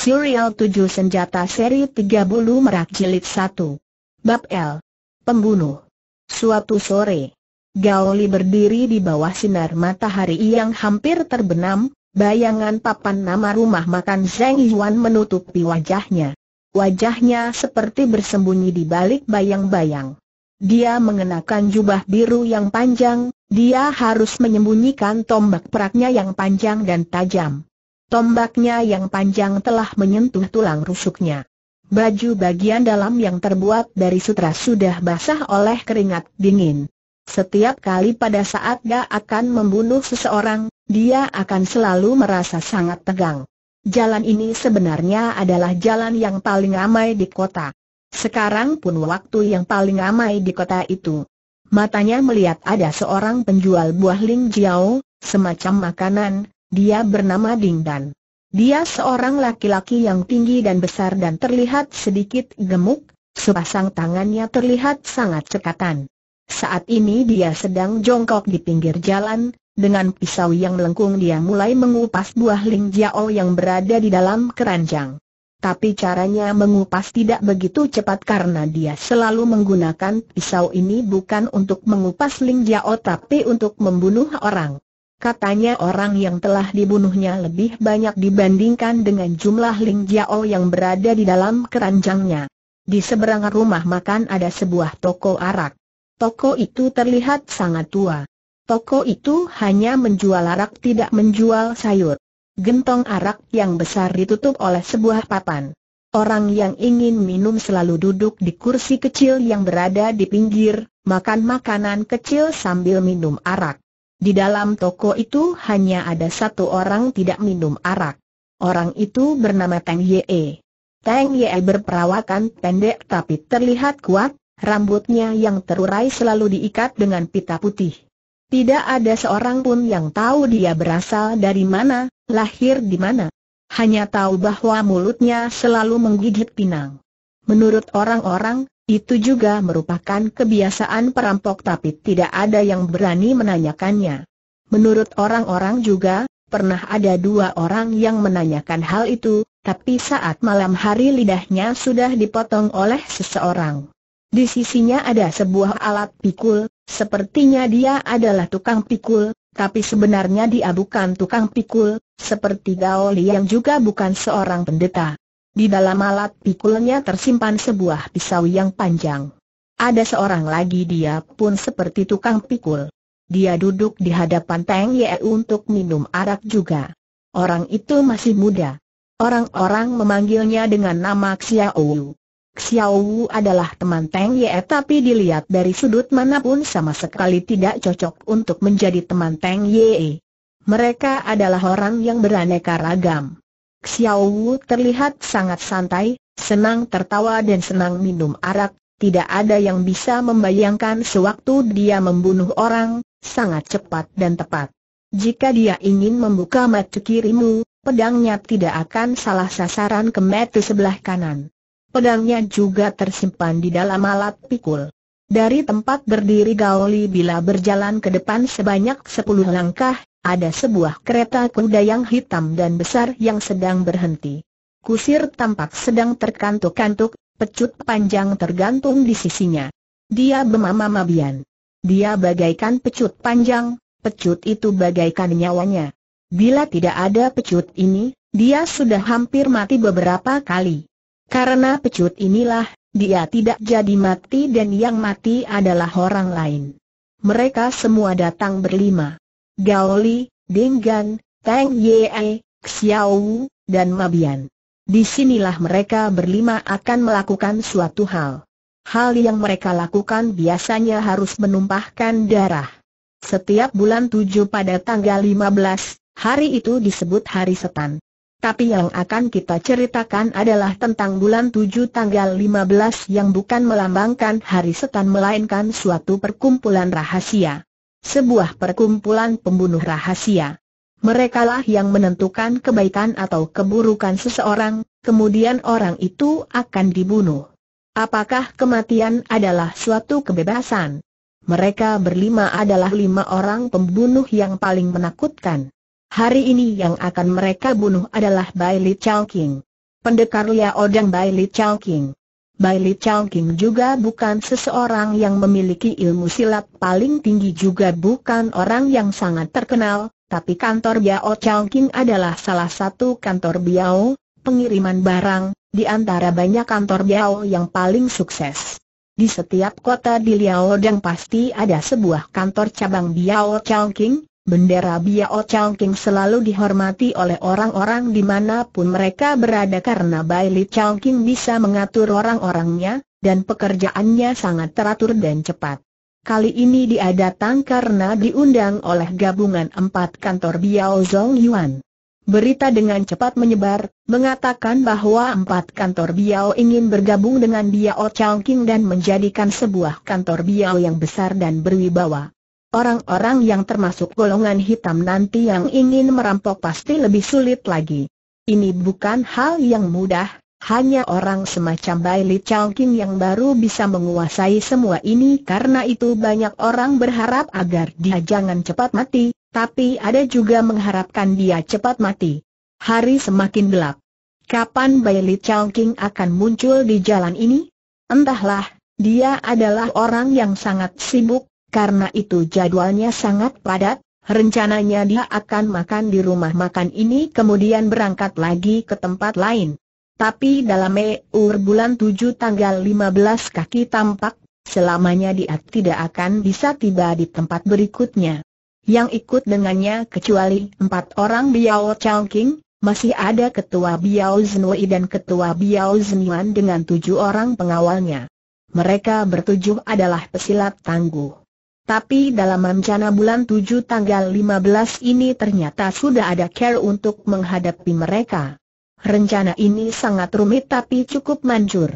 Serial 7 Senjata Seri 30 Merak Jilid 1 Bab L Pembunuh Suatu sore Gao Li berdiri di bawah sinar matahari yang hampir terbenam Bayangan papan nama rumah makan Zhang Yuan menutupi wajahnya Wajahnya seperti bersembunyi di balik bayang-bayang Dia mengenakan jubah biru yang panjang Dia harus menyembunyikan tombak peraknya yang panjang dan tajam Tombaknya yang panjang telah menyentuh tulang rusuknya. Baju bagian dalam yang terbuat dari sutra sudah basah oleh keringat dingin. Setiap kali pada saat dia akan membunuh seseorang, dia akan selalu merasa sangat tegang. Jalan ini sebenarnya adalah jalan yang paling ramai di kota. Sekarang pun waktu yang paling ramai di kota itu. Matanya melihat ada seorang penjual buah ling jiao, semacam makanan, dia bernama Ding dan Dia seorang laki-laki yang tinggi dan besar dan terlihat sedikit gemuk, sepasang tangannya terlihat sangat cekatan. Saat ini dia sedang jongkok di pinggir jalan, dengan pisau yang melengkung dia mulai mengupas buah ling jiao yang berada di dalam keranjang. Tapi caranya mengupas tidak begitu cepat karena dia selalu menggunakan pisau ini bukan untuk mengupas ling jiao tapi untuk membunuh orang. Katanya orang yang telah dibunuhnya lebih banyak dibandingkan dengan jumlah Ling Jiao yang berada di dalam keranjangnya. Di seberang rumah makan ada sebuah toko arak. Toko itu terlihat sangat tua. Toko itu hanya menjual arak tidak menjual sayur. Gentong arak yang besar ditutup oleh sebuah papan. Orang yang ingin minum selalu duduk di kursi kecil yang berada di pinggir, makan makanan kecil sambil minum arak. Di dalam toko itu hanya ada satu orang tidak minum arak. Orang itu bernama Tang Ye. Tang Ye berperawakan pendek tapi terlihat kuat, rambutnya yang terurai selalu diikat dengan pita putih. Tidak ada seorang pun yang tahu dia berasal dari mana, lahir di mana. Hanya tahu bahwa mulutnya selalu menggigit pinang. Menurut orang-orang, itu juga merupakan kebiasaan perampok tapi tidak ada yang berani menanyakannya. Menurut orang-orang juga, pernah ada dua orang yang menanyakan hal itu, tapi saat malam hari lidahnya sudah dipotong oleh seseorang. Di sisinya ada sebuah alat pikul, sepertinya dia adalah tukang pikul, tapi sebenarnya dia bukan tukang pikul, seperti Gaoli yang juga bukan seorang pendeta. Di dalam alat pikulnya tersimpan sebuah pisau yang panjang. Ada seorang lagi dia pun seperti tukang pikul. Dia duduk di hadapan Teng Ye untuk minum arak juga. Orang itu masih muda. Orang-orang memanggilnya dengan nama Xiao Wu. Xiao Wu adalah teman Teng Ye tapi dilihat dari sudut manapun sama sekali tidak cocok untuk menjadi teman Teng Ye. Mereka adalah orang yang beraneka ragam. Xiao Wu terlihat sangat santai, senang tertawa dan senang minum arak, tidak ada yang bisa membayangkan sewaktu dia membunuh orang, sangat cepat dan tepat. Jika dia ingin membuka mata kirimu, pedangnya tidak akan salah sasaran ke mata sebelah kanan. Pedangnya juga tersimpan di dalam alat pikul. Dari tempat berdiri Gaoli bila berjalan ke depan sebanyak sepuluh langkah, ada sebuah kereta kuda yang hitam dan besar yang sedang berhenti. Kusir tampak sedang terkantuk-kantuk, pecut panjang tergantung di sisinya. Dia bemama mabian. Dia bagaikan pecut panjang, pecut itu bagaikan nyawanya. Bila tidak ada pecut ini, dia sudah hampir mati beberapa kali. Karena pecut inilah, dia tidak jadi mati dan yang mati adalah orang lain. Mereka semua datang berlima. Gao Li, Ding Gan, Tang Ye, Xiao, dan Mabian. Disinilah mereka berlima akan melakukan suatu hal. Hal yang mereka lakukan biasanya harus menumpahkan darah. Setiap bulan tujuh pada tanggal 15, hari itu disebut hari setan. Tapi yang akan kita ceritakan adalah tentang bulan 7 tanggal 15 yang bukan melambangkan hari setan melainkan suatu perkumpulan rahasia. Sebuah perkumpulan pembunuh rahasia. Merekalah yang menentukan kebaikan atau keburukan seseorang, kemudian orang itu akan dibunuh. Apakah kematian adalah suatu kebebasan? Mereka berlima adalah lima orang pembunuh yang paling menakutkan. Hari ini yang akan mereka bunuh adalah Bai Li Chao King. Pendekar Lia Odang Bai Li Chao King. Bai Li Chao King juga bukan seseorang yang memiliki ilmu silat paling tinggi juga bukan orang yang sangat terkenal, tapi kantor Biao Chao King adalah salah satu kantor Biao, pengiriman barang, di antara banyak kantor Biao yang paling sukses. Di setiap kota di Liao Liaodang pasti ada sebuah kantor cabang Biao Chao King, Bendera Biao King selalu dihormati oleh orang-orang dimanapun mereka berada karena Bai Li King bisa mengatur orang-orangnya, dan pekerjaannya sangat teratur dan cepat. Kali ini dia datang karena diundang oleh gabungan empat kantor Biao Zong Yuan. Berita dengan cepat menyebar, mengatakan bahwa empat kantor Biao ingin bergabung dengan Biao Changking dan menjadikan sebuah kantor Biao yang besar dan berwibawa. Orang-orang yang termasuk golongan hitam nanti yang ingin merampok pasti lebih sulit lagi. Ini bukan hal yang mudah, hanya orang semacam Bai Li King yang baru bisa menguasai semua ini karena itu banyak orang berharap agar dia jangan cepat mati, tapi ada juga mengharapkan dia cepat mati. Hari semakin gelap. Kapan Bai Li King akan muncul di jalan ini? Entahlah, dia adalah orang yang sangat sibuk, karena itu jadwalnya sangat padat, rencananya dia akan makan di rumah makan ini kemudian berangkat lagi ke tempat lain. Tapi dalam eur bulan 7 tanggal 15 kaki tampak, selamanya dia tidak akan bisa tiba di tempat berikutnya. Yang ikut dengannya kecuali empat orang Biao King, masih ada ketua Biao Zenui dan ketua Biao Zenuan dengan tujuh orang pengawalnya. Mereka bertujuh adalah pesilat tangguh. Tapi dalam rencana bulan 7 tanggal 15 ini ternyata sudah ada care untuk menghadapi mereka. Rencana ini sangat rumit tapi cukup manjur.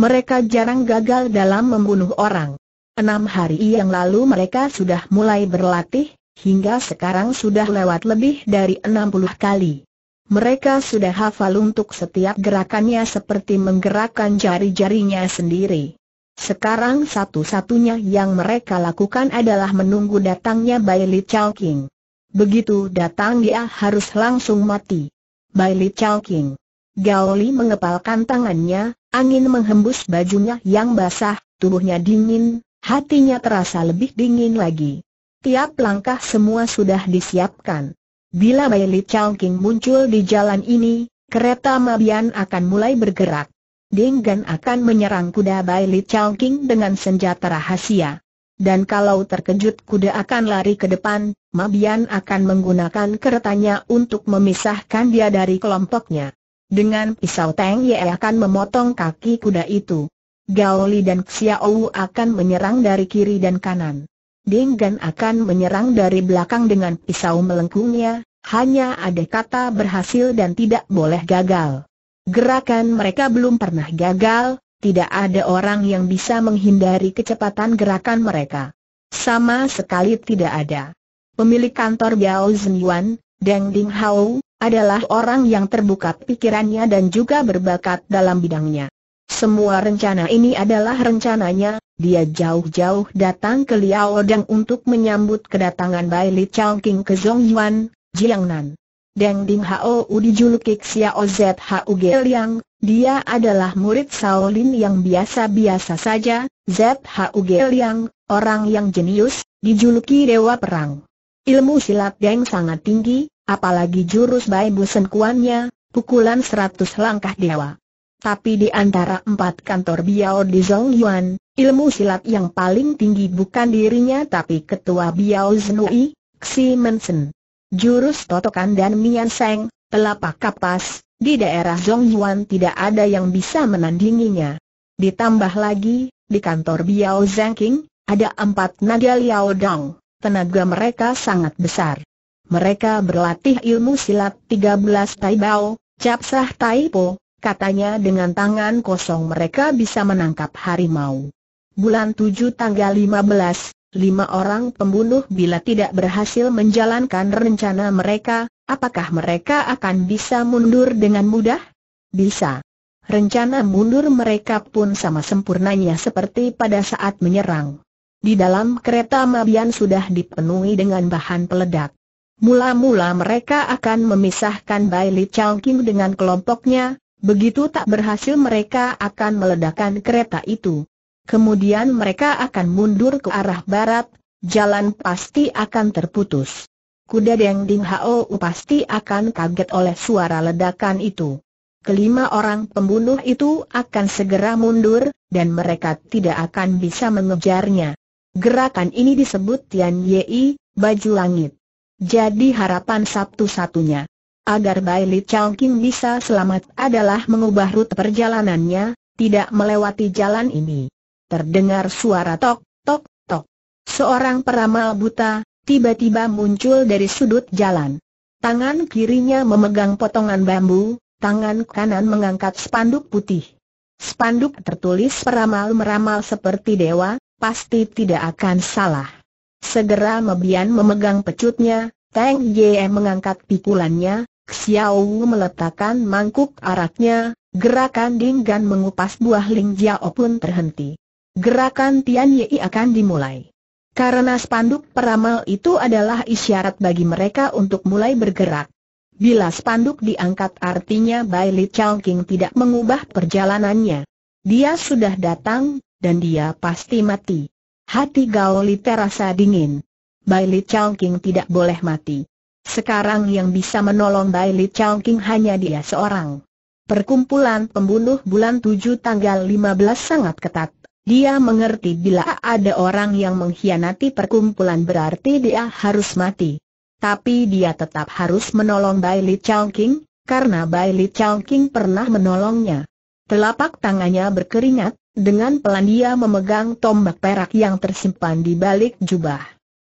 Mereka jarang gagal dalam membunuh orang. Enam hari yang lalu mereka sudah mulai berlatih, hingga sekarang sudah lewat lebih dari 60 kali. Mereka sudah hafal untuk setiap gerakannya seperti menggerakkan jari-jarinya sendiri. Sekarang satu-satunya yang mereka lakukan adalah menunggu datangnya Bailey Li King. Begitu datang dia harus langsung mati. Bailey Li King. Gao Li mengepalkan tangannya, angin menghembus bajunya yang basah, tubuhnya dingin, hatinya terasa lebih dingin lagi. Tiap langkah semua sudah disiapkan. Bila Bailey Li King muncul di jalan ini, kereta Mabian akan mulai bergerak. Ding Gan akan menyerang kuda Bai Li Chao King dengan senjata rahasia. Dan kalau terkejut kuda akan lari ke depan, Mabian akan menggunakan keretanya untuk memisahkan dia dari kelompoknya. Dengan pisau Teng Ye akan memotong kaki kuda itu. Gao Li dan Xiao akan menyerang dari kiri dan kanan. Ding Gan akan menyerang dari belakang dengan pisau melengkungnya, hanya ada kata berhasil dan tidak boleh gagal. Gerakan mereka belum pernah gagal, tidak ada orang yang bisa menghindari kecepatan gerakan mereka. Sama sekali tidak ada. Pemilik kantor Biao Zhenyuan, Deng Ding Hao, adalah orang yang terbuka pikirannya dan juga berbakat dalam bidangnya. Semua rencana ini adalah rencananya, dia jauh-jauh datang ke Liao Deng untuk menyambut kedatangan Bai Li Chongqing ke Zongyuan, Jiangnan. Deng Ding U dijuluki Xiao ZHU yang dia adalah murid Shaolin yang biasa-biasa saja, ZHU yang orang yang jenius, dijuluki Dewa Perang. Ilmu silat Deng sangat tinggi, apalagi jurus Bai Busen Kuannya, pukulan seratus langkah dewa. Tapi di antara empat kantor Biao di Zongyuan, ilmu silat yang paling tinggi bukan dirinya tapi ketua Biao Zenui, Xi Mensen. Jurus Totokan dan Mian Seng, telapak kapas, di daerah Zongyuan tidak ada yang bisa menandinginya. Ditambah lagi, di kantor Biao Zengking, ada empat naga Liao Dong, tenaga mereka sangat besar. Mereka berlatih ilmu silat 13 sah Tai Po, katanya dengan tangan kosong mereka bisa menangkap harimau. Bulan 7 tanggal 15, lima orang pembunuh bila tidak berhasil menjalankan rencana mereka, apakah mereka akan bisa mundur dengan mudah? Bisa. Rencana mundur mereka pun sama sempurnanya seperti pada saat menyerang. Di dalam kereta Mabian sudah dipenuhi dengan bahan peledak. Mula-mula mereka akan memisahkan Bai Li Chao dengan kelompoknya, begitu tak berhasil mereka akan meledakkan kereta itu kemudian mereka akan mundur ke arah barat, jalan pasti akan terputus. Kuda Deng Ding Hao pasti akan kaget oleh suara ledakan itu. Kelima orang pembunuh itu akan segera mundur, dan mereka tidak akan bisa mengejarnya. Gerakan ini disebut Tian Yi, baju langit. Jadi harapan satu-satunya agar Bai Li Chao King bisa selamat adalah mengubah rute perjalanannya, tidak melewati jalan ini. Terdengar suara tok, tok, tok. Seorang peramal buta, tiba-tiba muncul dari sudut jalan. Tangan kirinya memegang potongan bambu, tangan kanan mengangkat spanduk putih. Spanduk tertulis peramal meramal seperti dewa, pasti tidak akan salah. Segera Mebian memegang pecutnya, Teng Ye mengangkat pikulannya, Xiao Wu meletakkan mangkuk araknya, gerakan Dinggan mengupas buah Ling Jiao pun terhenti gerakan Tian Yei akan dimulai. Karena spanduk peramal itu adalah isyarat bagi mereka untuk mulai bergerak. Bila spanduk diangkat artinya Bai Li Chao King tidak mengubah perjalanannya. Dia sudah datang, dan dia pasti mati. Hati Gao Li terasa dingin. Bai Li Chao King tidak boleh mati. Sekarang yang bisa menolong Bai Li King hanya dia seorang. Perkumpulan pembunuh bulan 7 tanggal 15 sangat ketat. Dia mengerti bila ada orang yang mengkhianati perkumpulan berarti dia harus mati. Tapi dia tetap harus menolong Bai Li Chao King, karena Bai Li Chao King pernah menolongnya. Telapak tangannya berkeringat, dengan pelan dia memegang tombak perak yang tersimpan di balik jubah.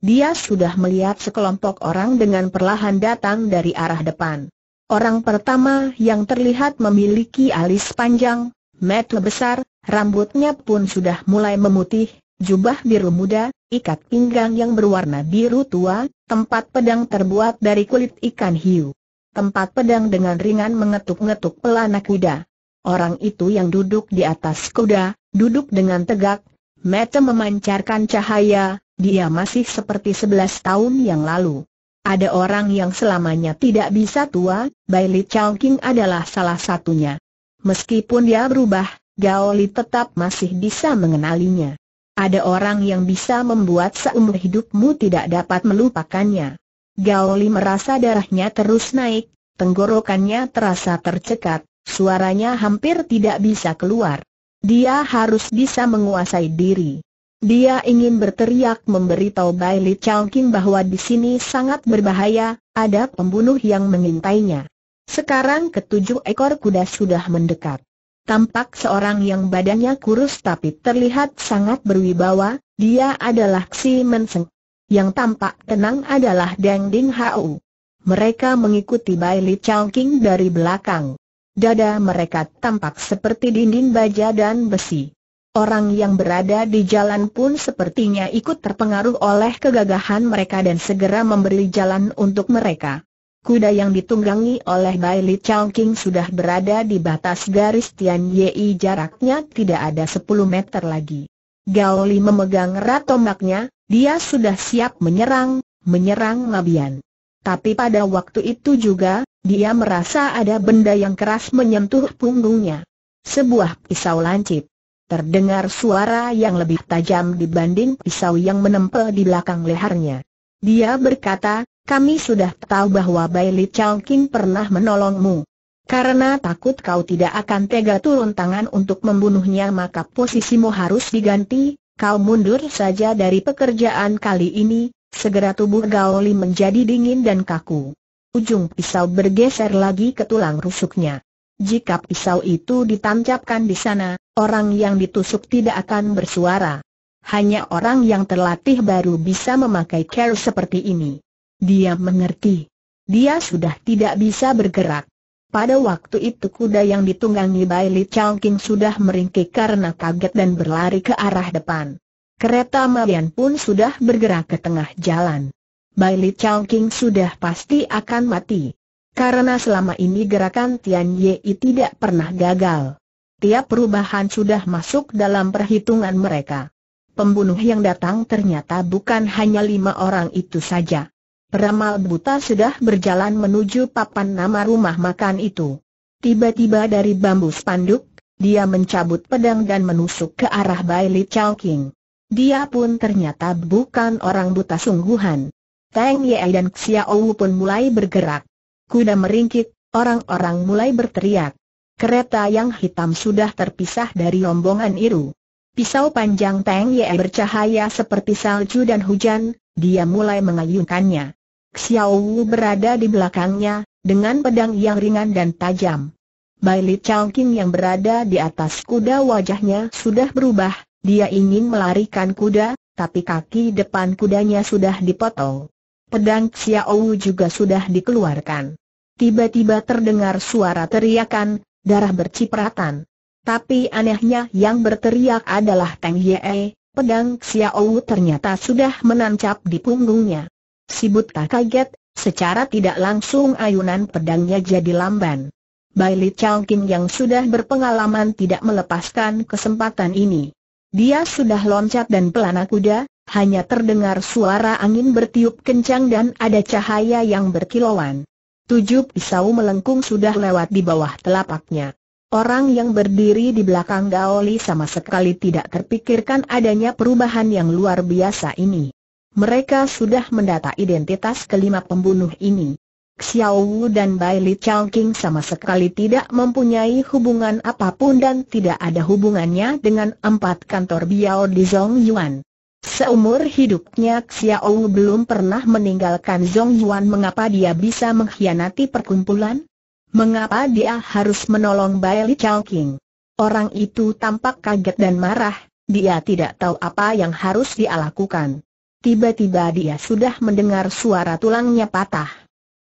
Dia sudah melihat sekelompok orang dengan perlahan datang dari arah depan. Orang pertama yang terlihat memiliki alis panjang, mata besar, Rambutnya pun sudah mulai memutih, jubah biru muda, ikat pinggang yang berwarna biru tua, tempat pedang terbuat dari kulit ikan hiu. Tempat pedang dengan ringan mengetuk-ngetuk pelana kuda. Orang itu yang duduk di atas kuda, duduk dengan tegak, mata memancarkan cahaya, dia masih seperti sebelas tahun yang lalu. Ada orang yang selamanya tidak bisa tua, Bailey Chowking adalah salah satunya. Meskipun dia berubah, Gaoli tetap masih bisa mengenalinya. Ada orang yang bisa membuat seumur hidupmu tidak dapat melupakannya. Gaoli merasa darahnya terus naik, tenggorokannya terasa tercekat, suaranya hampir tidak bisa keluar. Dia harus bisa menguasai diri. Dia ingin berteriak memberitahu Bai Li bahwa di sini sangat berbahaya, ada pembunuh yang mengintainya. Sekarang ketujuh ekor kuda sudah mendekat tampak seorang yang badannya kurus tapi terlihat sangat berwibawa, dia adalah Xi Menseng. Yang tampak tenang adalah Deng Ding Hau. Mereka mengikuti Bai Li Chao King dari belakang. Dada mereka tampak seperti dinding baja dan besi. Orang yang berada di jalan pun sepertinya ikut terpengaruh oleh kegagahan mereka dan segera memberi jalan untuk mereka. Kuda yang ditunggangi oleh Bai Li King sudah berada di batas garis Tian Yei jaraknya tidak ada 10 meter lagi. Gao Li memegang erat tombaknya, dia sudah siap menyerang, menyerang Mabian. Tapi pada waktu itu juga, dia merasa ada benda yang keras menyentuh punggungnya. Sebuah pisau lancip. Terdengar suara yang lebih tajam dibanding pisau yang menempel di belakang lehernya. Dia berkata, kami sudah tahu bahwa Bailey Li King pernah menolongmu. Karena takut kau tidak akan tega turun tangan untuk membunuhnya maka posisimu harus diganti, kau mundur saja dari pekerjaan kali ini, segera tubuh Gaoli menjadi dingin dan kaku. Ujung pisau bergeser lagi ke tulang rusuknya. Jika pisau itu ditancapkan di sana, orang yang ditusuk tidak akan bersuara. Hanya orang yang terlatih baru bisa memakai care seperti ini. Dia mengerti. Dia sudah tidak bisa bergerak. Pada waktu itu kuda yang ditunggangi Bai Li King sudah meringkik karena kaget dan berlari ke arah depan. Kereta Malian pun sudah bergerak ke tengah jalan. Bai Li King sudah pasti akan mati. Karena selama ini gerakan Tian Ye tidak pernah gagal. Tiap perubahan sudah masuk dalam perhitungan mereka. Pembunuh yang datang ternyata bukan hanya lima orang itu saja. Peramal buta sudah berjalan menuju papan nama rumah makan itu. Tiba-tiba dari bambu spanduk, dia mencabut pedang dan menusuk ke arah Bai Li Chow King. Dia pun ternyata bukan orang buta sungguhan. Tang Ye dan Xiao pun mulai bergerak. Kuda meringkik, orang-orang mulai berteriak. Kereta yang hitam sudah terpisah dari rombongan Iru. Pisau panjang Tang Ye bercahaya seperti salju dan hujan, dia mulai mengayunkannya. Xiao Wu berada di belakangnya, dengan pedang yang ringan dan tajam. Bai Li Changqing yang berada di atas kuda wajahnya sudah berubah, dia ingin melarikan kuda, tapi kaki depan kudanya sudah dipotong. Pedang Xiao Wu juga sudah dikeluarkan. Tiba-tiba terdengar suara teriakan, darah bercipratan. Tapi anehnya yang berteriak adalah Teng Ye, pedang Xiao Wu ternyata sudah menancap di punggungnya. Si buta kaget, secara tidak langsung ayunan pedangnya jadi lamban. Li Chang Kim yang sudah berpengalaman tidak melepaskan kesempatan ini. Dia sudah loncat dan pelana kuda, hanya terdengar suara angin bertiup kencang dan ada cahaya yang berkilauan. Tujuh pisau melengkung sudah lewat di bawah telapaknya. Orang yang berdiri di belakang Gaoli sama sekali tidak terpikirkan adanya perubahan yang luar biasa ini. Mereka sudah mendata identitas kelima pembunuh ini. Xiao Wu dan Bai Li Chao King sama sekali tidak mempunyai hubungan apapun dan tidak ada hubungannya dengan empat kantor Biao di Zhong Yuan. Seumur hidupnya Xiao Wu belum pernah meninggalkan Zhong Yuan mengapa dia bisa mengkhianati perkumpulan? Mengapa dia harus menolong Bai Li Chao King? Orang itu tampak kaget dan marah, dia tidak tahu apa yang harus dia lakukan. Tiba-tiba dia sudah mendengar suara tulangnya patah.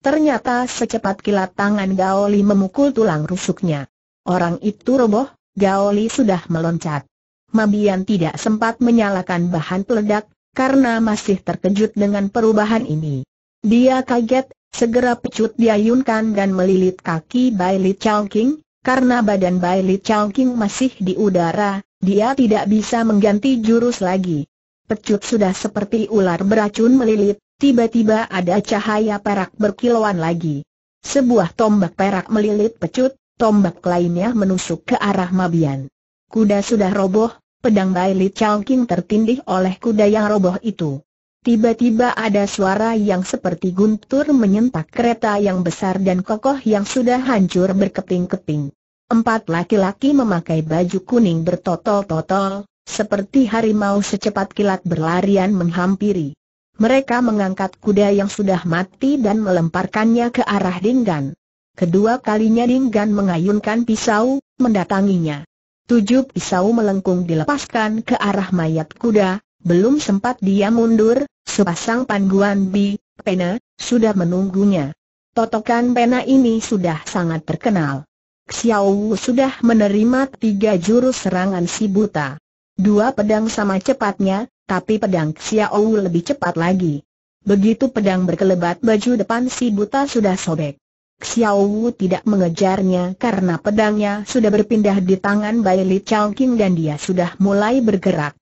Ternyata secepat kilat tangan Gaoli memukul tulang rusuknya. Orang itu roboh, Gaoli sudah meloncat. Mabian tidak sempat menyalakan bahan peledak, karena masih terkejut dengan perubahan ini. Dia kaget, segera pecut diayunkan dan melilit kaki Bai Li King, karena badan Bai Li King masih di udara, dia tidak bisa mengganti jurus lagi. Pecut sudah seperti ular beracun melilit, tiba-tiba ada cahaya perak berkilauan lagi. Sebuah tombak perak melilit pecut, tombak lainnya menusuk ke arah Mabian. Kuda sudah roboh, pedang Bai Li King tertindih oleh kuda yang roboh itu. Tiba-tiba ada suara yang seperti guntur menyentak kereta yang besar dan kokoh yang sudah hancur berkeping-keping. Empat laki-laki memakai baju kuning bertotol-totol, seperti harimau secepat kilat berlarian menghampiri. Mereka mengangkat kuda yang sudah mati dan melemparkannya ke arah Dinggan. Kedua kalinya Dinggan mengayunkan pisau, mendatanginya. Tujuh pisau melengkung dilepaskan ke arah mayat kuda, belum sempat dia mundur, sepasang panduan bi, pena, sudah menunggunya. Totokan pena ini sudah sangat terkenal. Xiao Wu sudah menerima tiga jurus serangan si buta. Dua pedang sama cepatnya, tapi pedang Xiaowu lebih cepat lagi. Begitu pedang berkelebat baju depan si buta sudah sobek. Xiaowu tidak mengejarnya karena pedangnya sudah berpindah di tangan Bai Li Chao King dan dia sudah mulai bergerak.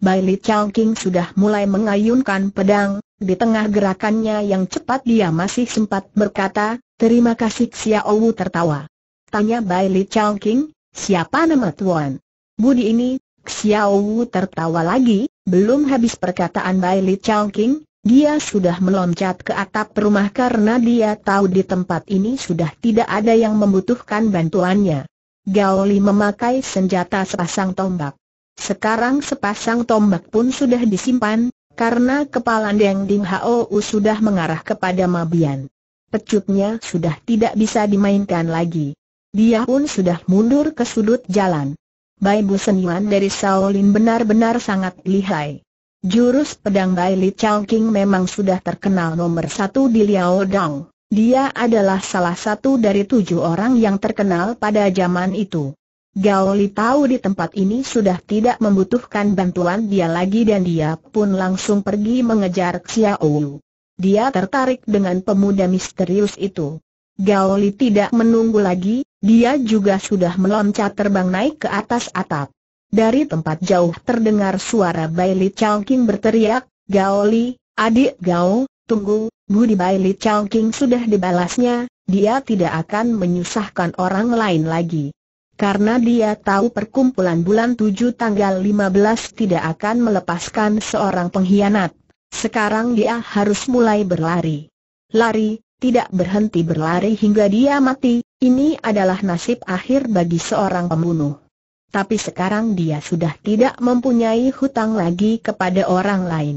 Bai Li Chao King sudah mulai mengayunkan pedang, di tengah gerakannya yang cepat dia masih sempat berkata, terima kasih Xiaowu tertawa. Tanya Bai Li Chao King, siapa nama Tuan? Budi ini, Xiao Wu tertawa lagi, belum habis perkataan Bai Li Chao King, dia sudah meloncat ke atap rumah karena dia tahu di tempat ini sudah tidak ada yang membutuhkan bantuannya. Gao Li memakai senjata sepasang tombak. Sekarang sepasang tombak pun sudah disimpan, karena kepala Deng Ding Wu sudah mengarah kepada Mabian. Pecutnya sudah tidak bisa dimainkan lagi. Dia pun sudah mundur ke sudut jalan. Bai Bu Senyuan dari Shaolin benar-benar sangat lihai. Jurus pedang Bai Li Chao King memang sudah terkenal nomor satu di Liao Dong. Dia adalah salah satu dari tujuh orang yang terkenal pada zaman itu. Gao Li tahu di tempat ini sudah tidak membutuhkan bantuan dia lagi dan dia pun langsung pergi mengejar Xiao. Wu. Dia tertarik dengan pemuda misterius itu. Gao Li tidak menunggu lagi, dia juga sudah meloncat terbang naik ke atas atap. Dari tempat jauh terdengar suara Bai Li King berteriak, Gao adik Gao, tunggu, budi Bai Li King sudah dibalasnya, dia tidak akan menyusahkan orang lain lagi karena dia tahu perkumpulan bulan 7 tanggal 15 tidak akan melepaskan seorang pengkhianat. Sekarang dia harus mulai berlari. Lari, tidak berhenti berlari hingga dia mati, ini adalah nasib akhir bagi seorang pembunuh. Tapi sekarang dia sudah tidak mempunyai hutang lagi kepada orang lain.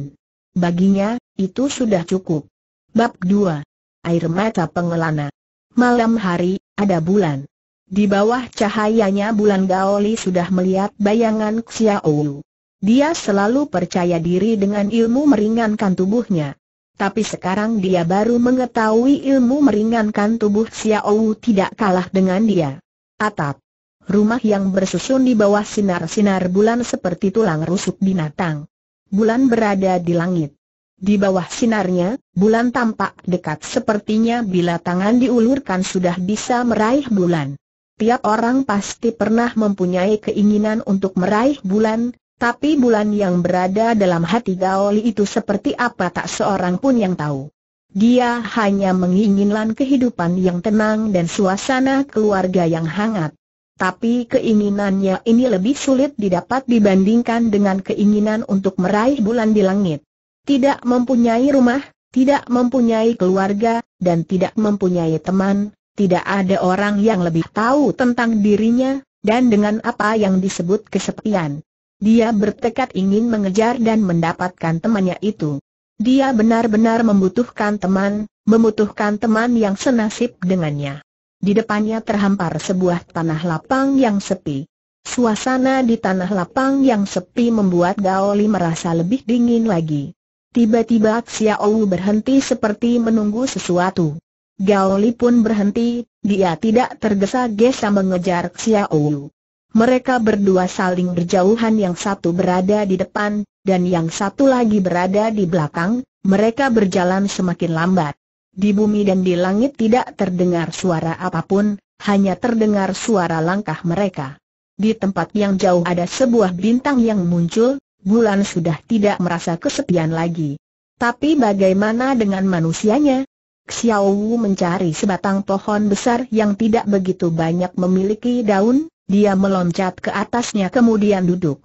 Baginya, itu sudah cukup. Bab 2. Air mata pengelana. Malam hari, ada bulan. Di bawah cahayanya bulan Gaoli sudah melihat bayangan Xiao. Dia selalu percaya diri dengan ilmu meringankan tubuhnya. Tapi sekarang dia baru mengetahui ilmu meringankan tubuh Xiao tidak kalah dengan dia. Atap. Rumah yang bersusun di bawah sinar-sinar bulan seperti tulang rusuk binatang. Bulan berada di langit. Di bawah sinarnya, bulan tampak dekat sepertinya bila tangan diulurkan sudah bisa meraih bulan. Tiap orang pasti pernah mempunyai keinginan untuk meraih bulan, tapi bulan yang berada dalam hati Gaoli itu seperti apa tak seorang pun yang tahu. Dia hanya menginginkan kehidupan yang tenang dan suasana keluarga yang hangat. Tapi keinginannya ini lebih sulit didapat dibandingkan dengan keinginan untuk meraih bulan di langit. Tidak mempunyai rumah, tidak mempunyai keluarga, dan tidak mempunyai teman, tidak ada orang yang lebih tahu tentang dirinya, dan dengan apa yang disebut kesepian. Dia bertekad ingin mengejar dan mendapatkan temannya itu. Dia benar-benar membutuhkan teman, membutuhkan teman yang senasib dengannya. Di depannya terhampar sebuah tanah lapang yang sepi. Suasana di tanah lapang yang sepi membuat Gaoli merasa lebih dingin lagi. Tiba-tiba Xiaowu berhenti seperti menunggu sesuatu. Gaoli pun berhenti, dia tidak tergesa-gesa mengejar Xiaowu. Mereka berdua saling berjauhan yang satu berada di depan, dan yang satu lagi berada di belakang, mereka berjalan semakin lambat. Di bumi dan di langit tidak terdengar suara apapun, hanya terdengar suara langkah mereka. Di tempat yang jauh ada sebuah bintang yang muncul, bulan sudah tidak merasa kesepian lagi. Tapi bagaimana dengan manusianya? Xiao Wu mencari sebatang pohon besar yang tidak begitu banyak memiliki daun, dia meloncat ke atasnya kemudian duduk.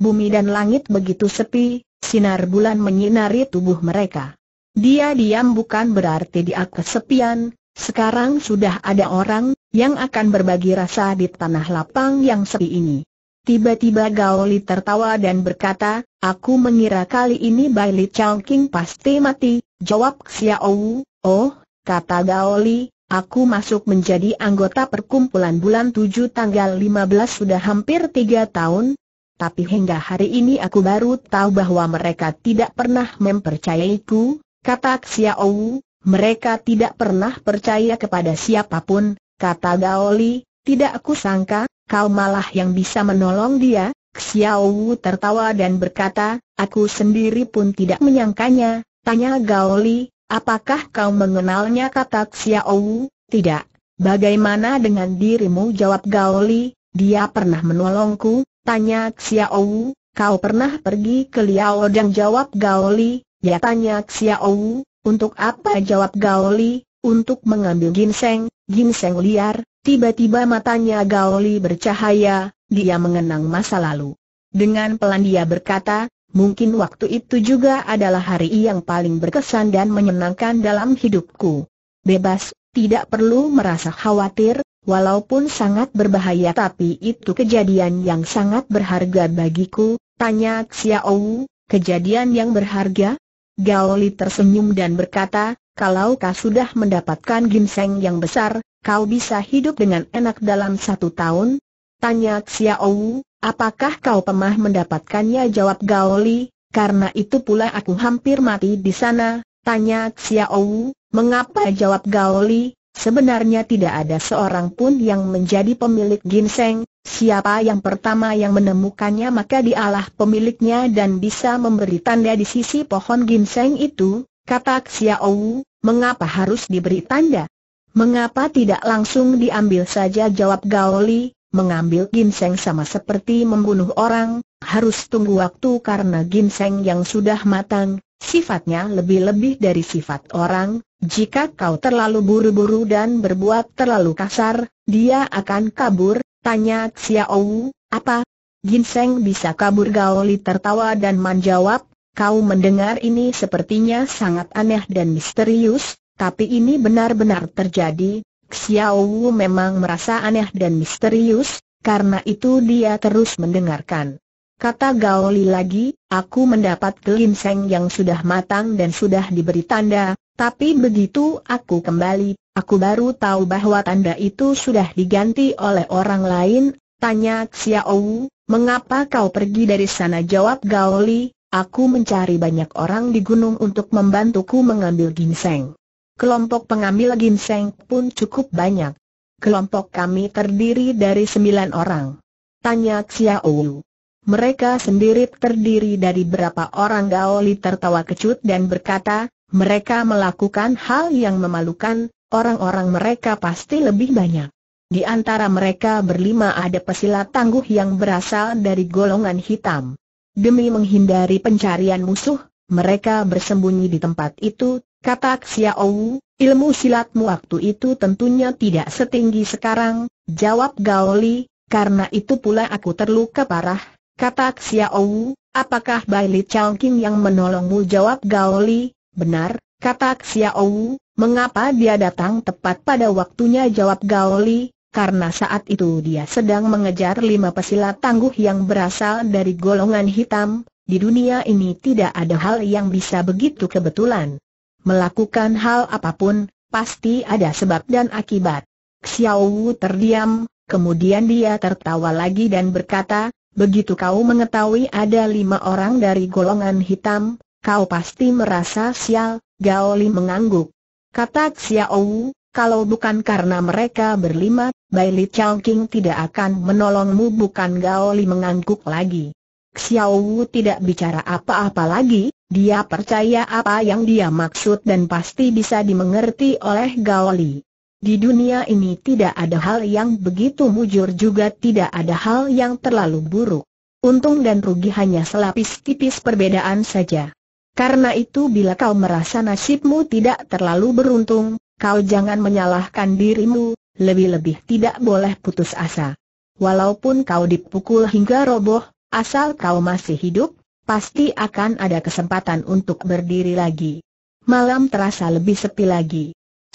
Bumi dan langit begitu sepi, sinar bulan menyinari tubuh mereka. Dia diam bukan berarti dia kesepian, sekarang sudah ada orang yang akan berbagi rasa di tanah lapang yang sepi ini. Tiba-tiba Gao Li tertawa dan berkata, Aku mengira kali ini Bailey Li King pasti mati, jawab Xiao Wu, Oh, kata Gao Li. Aku masuk menjadi anggota perkumpulan bulan 7 tanggal 15 sudah hampir 3 tahun, tapi hingga hari ini aku baru tahu bahwa mereka tidak pernah mempercayaiku, kata Xiao, mereka tidak pernah percaya kepada siapapun, kata Gaoli, tidak aku sangka, kau malah yang bisa menolong dia, Xiao tertawa dan berkata, aku sendiri pun tidak menyangkanya, tanya Gaoli, Apakah kau mengenalnya kata Xiao? Tidak. Bagaimana dengan dirimu jawab Gao Li. dia pernah menolongku, tanya Xiao, kau pernah pergi ke Liao dan jawab Li. ya tanya Xiao, untuk apa jawab Gao Li. untuk mengambil ginseng, ginseng liar, tiba-tiba matanya Gao Li bercahaya, dia mengenang masa lalu. Dengan pelan dia berkata, mungkin waktu itu juga adalah hari yang paling berkesan dan menyenangkan dalam hidupku. Bebas, tidak perlu merasa khawatir, walaupun sangat berbahaya tapi itu kejadian yang sangat berharga bagiku, tanya Xiao, Wu. kejadian yang berharga? Gao Li tersenyum dan berkata, kalau kau sudah mendapatkan ginseng yang besar, kau bisa hidup dengan enak dalam satu tahun? Tanya Xiao, Wu. Apakah kau pemah mendapatkannya? Jawab Gao Li. karena itu pula aku hampir mati di sana, tanya Xiao Wu. mengapa? Jawab Gao Li. sebenarnya tidak ada seorang pun yang menjadi pemilik ginseng, siapa yang pertama yang menemukannya maka dialah pemiliknya dan bisa memberi tanda di sisi pohon ginseng itu, kata Xiao Wu. mengapa harus diberi tanda? Mengapa tidak langsung diambil saja jawab Gao Li. Mengambil ginseng sama seperti membunuh orang, harus tunggu waktu karena ginseng yang sudah matang, sifatnya lebih-lebih dari sifat orang, jika kau terlalu buru-buru dan berbuat terlalu kasar, dia akan kabur, tanya Xiao, apa? Ginseng bisa kabur Gaoli tertawa dan menjawab, kau mendengar ini sepertinya sangat aneh dan misterius, tapi ini benar-benar terjadi, Xiao Wu memang merasa aneh dan misterius, karena itu dia terus mendengarkan. Kata Gao Li lagi, aku mendapat gelinseng yang sudah matang dan sudah diberi tanda, tapi begitu aku kembali, aku baru tahu bahwa tanda itu sudah diganti oleh orang lain, tanya Xiao Wu, mengapa kau pergi dari sana jawab Gao Li, aku mencari banyak orang di gunung untuk membantuku mengambil ginseng kelompok pengambil ginseng pun cukup banyak. Kelompok kami terdiri dari sembilan orang. Tanya Xiao. Wu. Mereka sendiri terdiri dari berapa orang Li tertawa kecut dan berkata, mereka melakukan hal yang memalukan, orang-orang mereka pasti lebih banyak. Di antara mereka berlima ada pesilat tangguh yang berasal dari golongan hitam. Demi menghindari pencarian musuh, mereka bersembunyi di tempat itu, Kata Xiao, ilmu silatmu waktu itu tentunya tidak setinggi sekarang, jawab Gao Li, karena itu pula aku terluka parah, kata Xiao, apakah Bai Li Changqing yang menolongmu jawab Gao Li, benar, kata Xiao, mengapa dia datang tepat pada waktunya jawab Gao Li, karena saat itu dia sedang mengejar lima pesilat tangguh yang berasal dari golongan hitam, di dunia ini tidak ada hal yang bisa begitu kebetulan. Melakukan hal apapun, pasti ada sebab dan akibat. Xiao Wu terdiam, kemudian dia tertawa lagi dan berkata, begitu kau mengetahui ada lima orang dari golongan hitam, kau pasti merasa sial, Gaoli mengangguk. Kata Xiao Wu, kalau bukan karena mereka berlima, Bai Li Chao King tidak akan menolongmu bukan Gao Li mengangguk lagi. Xiao Wu tidak bicara apa-apa lagi, dia percaya apa yang dia maksud dan pasti bisa dimengerti oleh Gao Li. Di dunia ini tidak ada hal yang begitu mujur juga tidak ada hal yang terlalu buruk. Untung dan rugi hanya selapis tipis perbedaan saja. Karena itu bila kau merasa nasibmu tidak terlalu beruntung, kau jangan menyalahkan dirimu, lebih-lebih tidak boleh putus asa. Walaupun kau dipukul hingga roboh, Asal kau masih hidup, pasti akan ada kesempatan untuk berdiri lagi. Malam terasa lebih sepi lagi.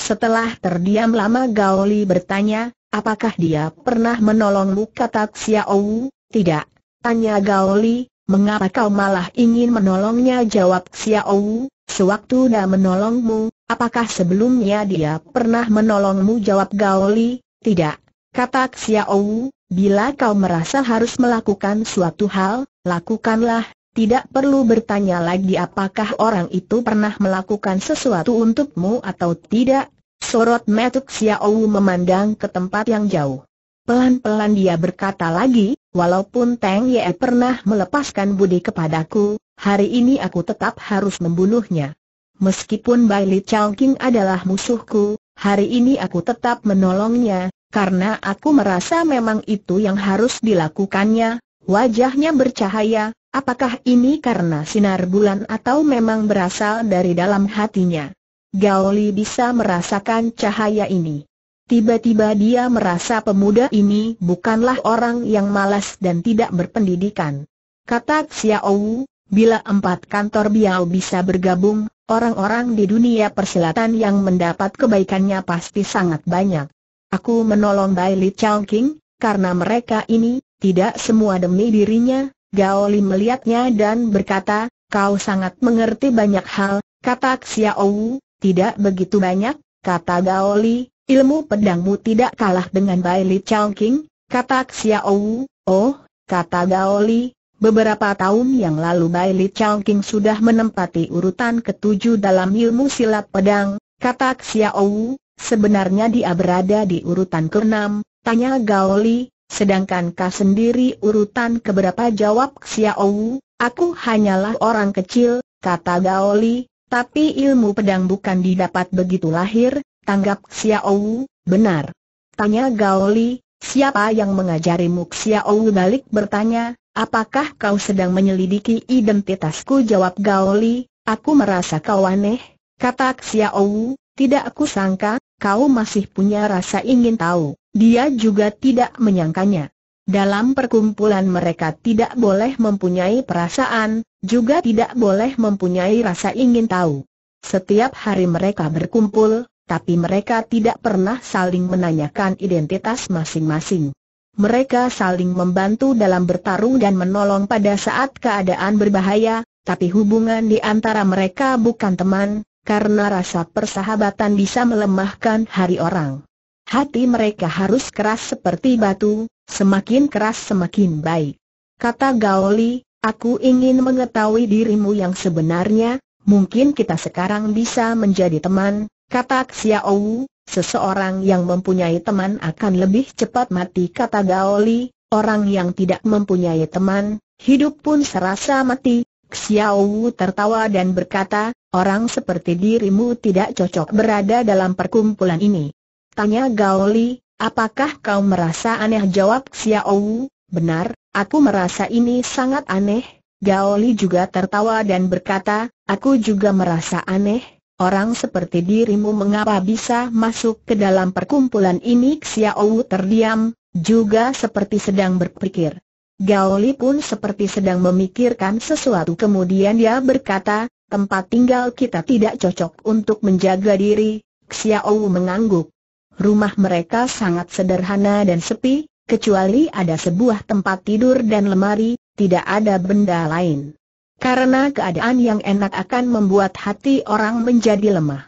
Setelah terdiam lama Gao Li bertanya, apakah dia pernah menolongmu kata Xiao Wu. Tidak. Tanya Gao Li. mengapa kau malah ingin menolongnya jawab Xiao Wu. sewaktu dia menolongmu, apakah sebelumnya dia pernah menolongmu jawab Gao Li. Tidak. Kata Xiao, bila kau merasa harus melakukan suatu hal, lakukanlah, tidak perlu bertanya lagi apakah orang itu pernah melakukan sesuatu untukmu atau tidak. Sorot mata Xiao memandang ke tempat yang jauh. Pelan-pelan dia berkata lagi, walaupun Teng Ye pernah melepaskan budi kepadaku, hari ini aku tetap harus membunuhnya. Meskipun Bai Li Chao King adalah musuhku, hari ini aku tetap menolongnya, karena aku merasa memang itu yang harus dilakukannya, wajahnya bercahaya, apakah ini karena sinar bulan atau memang berasal dari dalam hatinya. Gao Li bisa merasakan cahaya ini. Tiba-tiba dia merasa pemuda ini bukanlah orang yang malas dan tidak berpendidikan. Kata Wu, bila empat kantor Biao bisa bergabung, orang-orang di dunia persilatan yang mendapat kebaikannya pasti sangat banyak. Aku menolong Bai Li King, karena mereka ini, tidak semua demi dirinya, Gao Li melihatnya dan berkata, kau sangat mengerti banyak hal, kata Xiao Wu, tidak begitu banyak, kata Gao Li, ilmu pedangmu tidak kalah dengan Bai Li King, kata Xiao Wu, oh, kata Gao Li, beberapa tahun yang lalu Bai Li King sudah menempati urutan ketujuh dalam ilmu silat pedang, kata Xiao Wu. Sebenarnya dia berada di urutan ke-6, tanya Li. sedangkan kau sendiri urutan keberapa jawab Xiaowu, aku hanyalah orang kecil, kata Gao Li. tapi ilmu pedang bukan didapat begitu lahir, tanggap Xiaowu, benar. Tanya Gao Li. siapa yang mengajarimu Xiaowu balik bertanya, apakah kau sedang menyelidiki identitasku jawab Gao Li. aku merasa kau aneh, kata Xiaowu, tidak aku sangka, kau masih punya rasa ingin tahu. Dia juga tidak menyangkanya. Dalam perkumpulan mereka tidak boleh mempunyai perasaan, juga tidak boleh mempunyai rasa ingin tahu. Setiap hari mereka berkumpul, tapi mereka tidak pernah saling menanyakan identitas masing-masing. Mereka saling membantu dalam bertarung dan menolong pada saat keadaan berbahaya, tapi hubungan di antara mereka bukan teman, karena rasa persahabatan bisa melemahkan hari orang. Hati mereka harus keras seperti batu, semakin keras semakin baik. Kata Gaoli, aku ingin mengetahui dirimu yang sebenarnya, mungkin kita sekarang bisa menjadi teman, kata Xiaowu, seseorang yang mempunyai teman akan lebih cepat mati kata Gaoli, orang yang tidak mempunyai teman, hidup pun serasa mati, Xiao Wu tertawa dan berkata, orang seperti dirimu tidak cocok berada dalam perkumpulan ini. Tanya Gao Li, apakah kau merasa aneh jawab Xiao Wu, benar, aku merasa ini sangat aneh. Gao Li juga tertawa dan berkata, aku juga merasa aneh, Orang seperti dirimu mengapa bisa masuk ke dalam perkumpulan ini? Xiao terdiam, juga seperti sedang berpikir. Gaoli pun seperti sedang memikirkan sesuatu kemudian dia berkata, tempat tinggal kita tidak cocok untuk menjaga diri, Xiao mengangguk. Rumah mereka sangat sederhana dan sepi, kecuali ada sebuah tempat tidur dan lemari, tidak ada benda lain. Karena keadaan yang enak akan membuat hati orang menjadi lemah.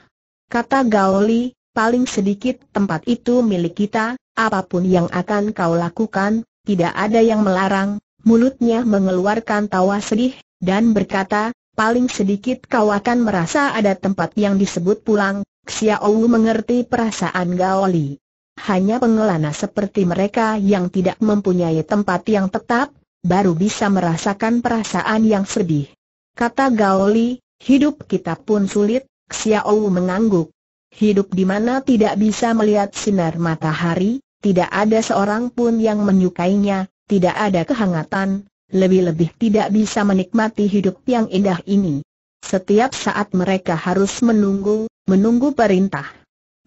Kata Gaoli, paling sedikit tempat itu milik kita, apapun yang akan kau lakukan, tidak ada yang melarang, mulutnya mengeluarkan tawa sedih, dan berkata, paling sedikit kau akan merasa ada tempat yang disebut pulang, Xiaowu mengerti perasaan Gaoli. Hanya pengelana seperti mereka yang tidak mempunyai tempat yang tetap, baru bisa merasakan perasaan yang sedih. Kata Gaoli, hidup kita pun sulit, Xiaowu mengangguk. Hidup di mana tidak bisa melihat sinar matahari, tidak ada seorang pun yang menyukainya, tidak ada kehangatan, lebih-lebih tidak bisa menikmati hidup yang indah ini. Setiap saat mereka harus menunggu, menunggu perintah.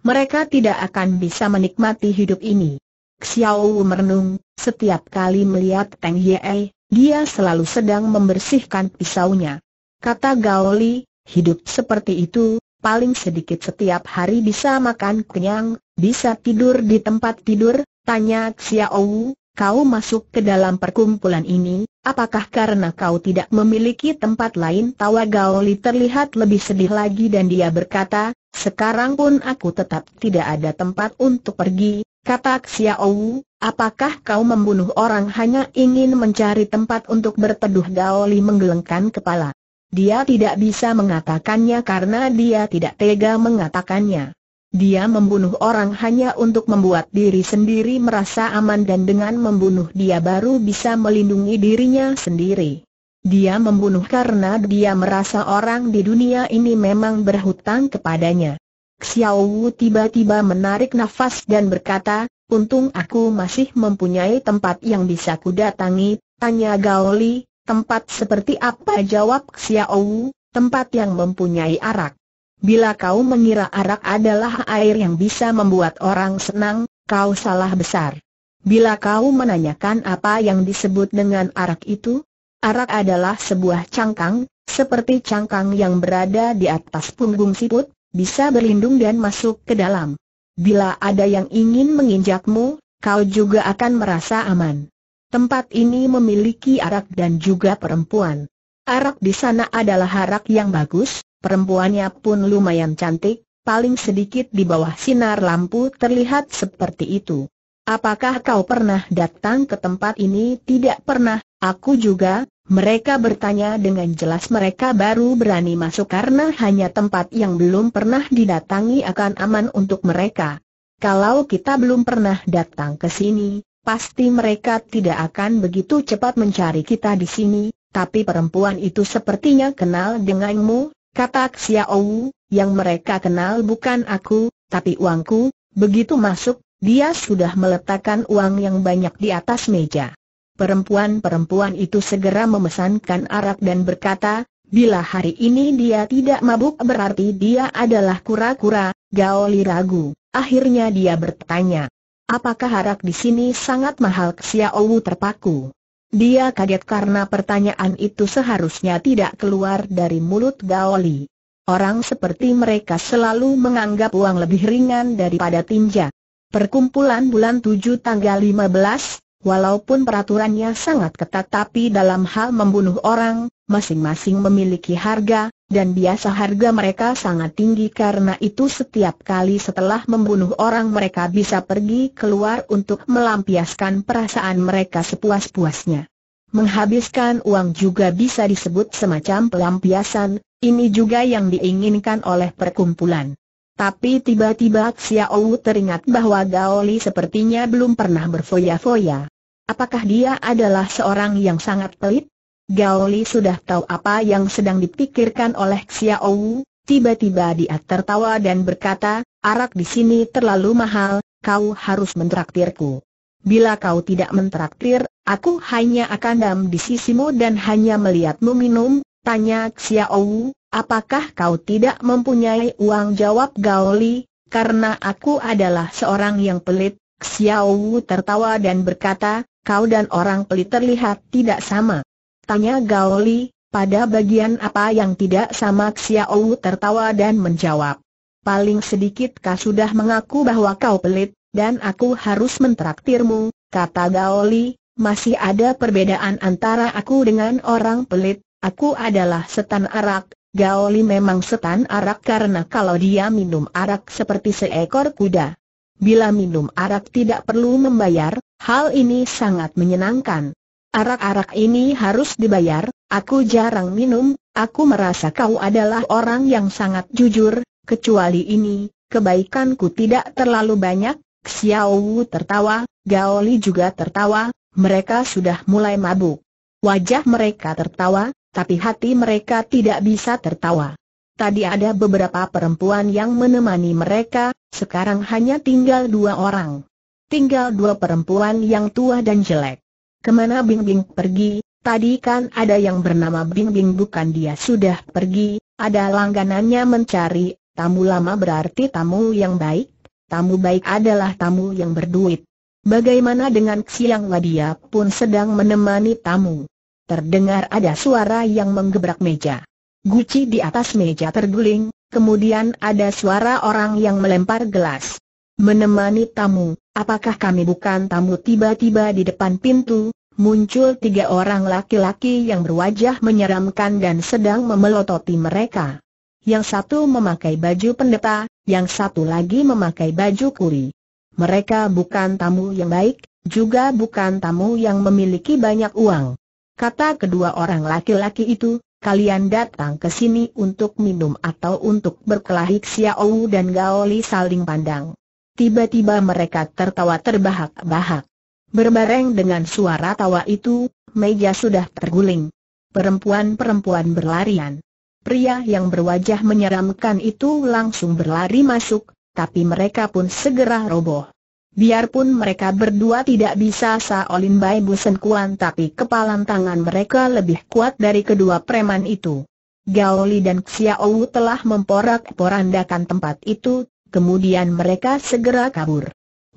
Mereka tidak akan bisa menikmati hidup ini. Xiao Wu merenung, setiap kali melihat Teng Yee, dia selalu sedang membersihkan pisaunya. Kata Gao Li, hidup seperti itu, paling sedikit setiap hari bisa makan kenyang, bisa tidur di tempat tidur, tanya Xiao, Wu. kau masuk ke dalam perkumpulan ini, apakah karena kau tidak memiliki tempat lain? Tawa Gao Li terlihat lebih sedih lagi dan dia berkata, sekarang pun aku tetap tidak ada tempat untuk pergi, kata Xiao, Wu. Apakah kau membunuh orang hanya ingin mencari tempat untuk berteduh? Gao Li menggelengkan kepala. Dia tidak bisa mengatakannya karena dia tidak tega mengatakannya. Dia membunuh orang hanya untuk membuat diri sendiri merasa aman dan dengan membunuh dia baru bisa melindungi dirinya sendiri. Dia membunuh karena dia merasa orang di dunia ini memang berhutang kepadanya. Xiao Wu tiba-tiba menarik nafas dan berkata, Untung aku masih mempunyai tempat yang bisa kudatangi, tanya Gao Li, Tempat seperti apa jawab Xiaowu, tempat yang mempunyai arak. Bila kau mengira arak adalah air yang bisa membuat orang senang, kau salah besar. Bila kau menanyakan apa yang disebut dengan arak itu, arak adalah sebuah cangkang, seperti cangkang yang berada di atas punggung siput, bisa berlindung dan masuk ke dalam. Bila ada yang ingin menginjakmu, kau juga akan merasa aman. Tempat ini memiliki arak dan juga perempuan. Arak di sana adalah arak yang bagus, perempuannya pun lumayan cantik, paling sedikit di bawah sinar lampu terlihat seperti itu. Apakah kau pernah datang ke tempat ini? Tidak pernah, aku juga, mereka bertanya dengan jelas mereka baru berani masuk karena hanya tempat yang belum pernah didatangi akan aman untuk mereka. Kalau kita belum pernah datang ke sini, pasti mereka tidak akan begitu cepat mencari kita di sini, tapi perempuan itu sepertinya kenal denganmu, kata Wu. yang mereka kenal bukan aku, tapi uangku, begitu masuk, dia sudah meletakkan uang yang banyak di atas meja. Perempuan-perempuan itu segera memesankan arak dan berkata, bila hari ini dia tidak mabuk berarti dia adalah kura-kura, Gaoli ragu, akhirnya dia bertanya, Apakah harap di sini sangat mahal? Xiaowu terpaku. Dia kaget karena pertanyaan itu seharusnya tidak keluar dari mulut Gaoli. Orang seperti mereka selalu menganggap uang lebih ringan daripada tinja. Perkumpulan bulan 7 tanggal 15, walaupun peraturannya sangat ketat tapi dalam hal membunuh orang, masing-masing memiliki harga, dan biasa harga mereka sangat tinggi karena itu setiap kali setelah membunuh orang mereka bisa pergi keluar untuk melampiaskan perasaan mereka sepuas-puasnya. Menghabiskan uang juga bisa disebut semacam pelampiasan, ini juga yang diinginkan oleh perkumpulan. Tapi tiba-tiba Xiao teringat bahwa Gao Li sepertinya belum pernah berfoya-foya. Apakah dia adalah seorang yang sangat pelit? Gao Li sudah tahu apa yang sedang dipikirkan oleh Xiao Wu, Tiba-tiba dia tertawa dan berkata, arak di sini terlalu mahal, kau harus mentraktirku. Bila kau tidak mentraktir, aku hanya akan dam di sisimu dan hanya melihatmu minum, tanya Xiao, Wu, apakah kau tidak mempunyai uang jawab Gao Li, karena aku adalah seorang yang pelit, Xiao Wu tertawa dan berkata, kau dan orang pelit terlihat tidak sama. Tanya Gao Li. pada bagian apa yang tidak sama Xiao tertawa dan menjawab. Paling sedikit kau sudah mengaku bahwa kau pelit, dan aku harus mentraktirmu, kata Gao Li. masih ada perbedaan antara aku dengan orang pelit, aku adalah setan arak, Gao Li memang setan arak karena kalau dia minum arak seperti seekor kuda. Bila minum arak tidak perlu membayar, hal ini sangat menyenangkan. Arak-arak ini harus dibayar, aku jarang minum, aku merasa kau adalah orang yang sangat jujur, kecuali ini, kebaikanku tidak terlalu banyak, Xiao Wu tertawa, Gao Li juga tertawa, mereka sudah mulai mabuk. Wajah mereka tertawa, tapi hati mereka tidak bisa tertawa. Tadi ada beberapa perempuan yang menemani mereka, sekarang hanya tinggal dua orang. Tinggal dua perempuan yang tua dan jelek. Kemana Bing Bing pergi? Tadi kan ada yang bernama Bing Bing bukan dia sudah pergi, ada langganannya mencari, tamu lama berarti tamu yang baik, tamu baik adalah tamu yang berduit. Bagaimana dengan siang Wadia pun sedang menemani tamu. Terdengar ada suara yang menggebrak meja. Guci di atas meja terguling, kemudian ada suara orang yang melempar gelas. Menemani tamu, apakah kami bukan tamu tiba-tiba di depan pintu, muncul tiga orang laki-laki yang berwajah menyeramkan dan sedang memelototi mereka. Yang satu memakai baju pendeta, yang satu lagi memakai baju kuri. Mereka bukan tamu yang baik, juga bukan tamu yang memiliki banyak uang. Kata kedua orang laki-laki itu, kalian datang ke sini untuk minum atau untuk berkelahi Xiao dan Gao Li saling pandang. Tiba-tiba mereka tertawa terbahak-bahak. Berbareng dengan suara tawa itu, meja sudah terguling. Perempuan-perempuan berlarian. Pria yang berwajah menyeramkan itu langsung berlari masuk, tapi mereka pun segera roboh. Biarpun mereka berdua tidak bisa Saolin Bai Busen Kuan tapi kepalan tangan mereka lebih kuat dari kedua preman itu. Gaoli dan Xiaowu telah memporak-porandakan tempat itu, kemudian mereka segera kabur.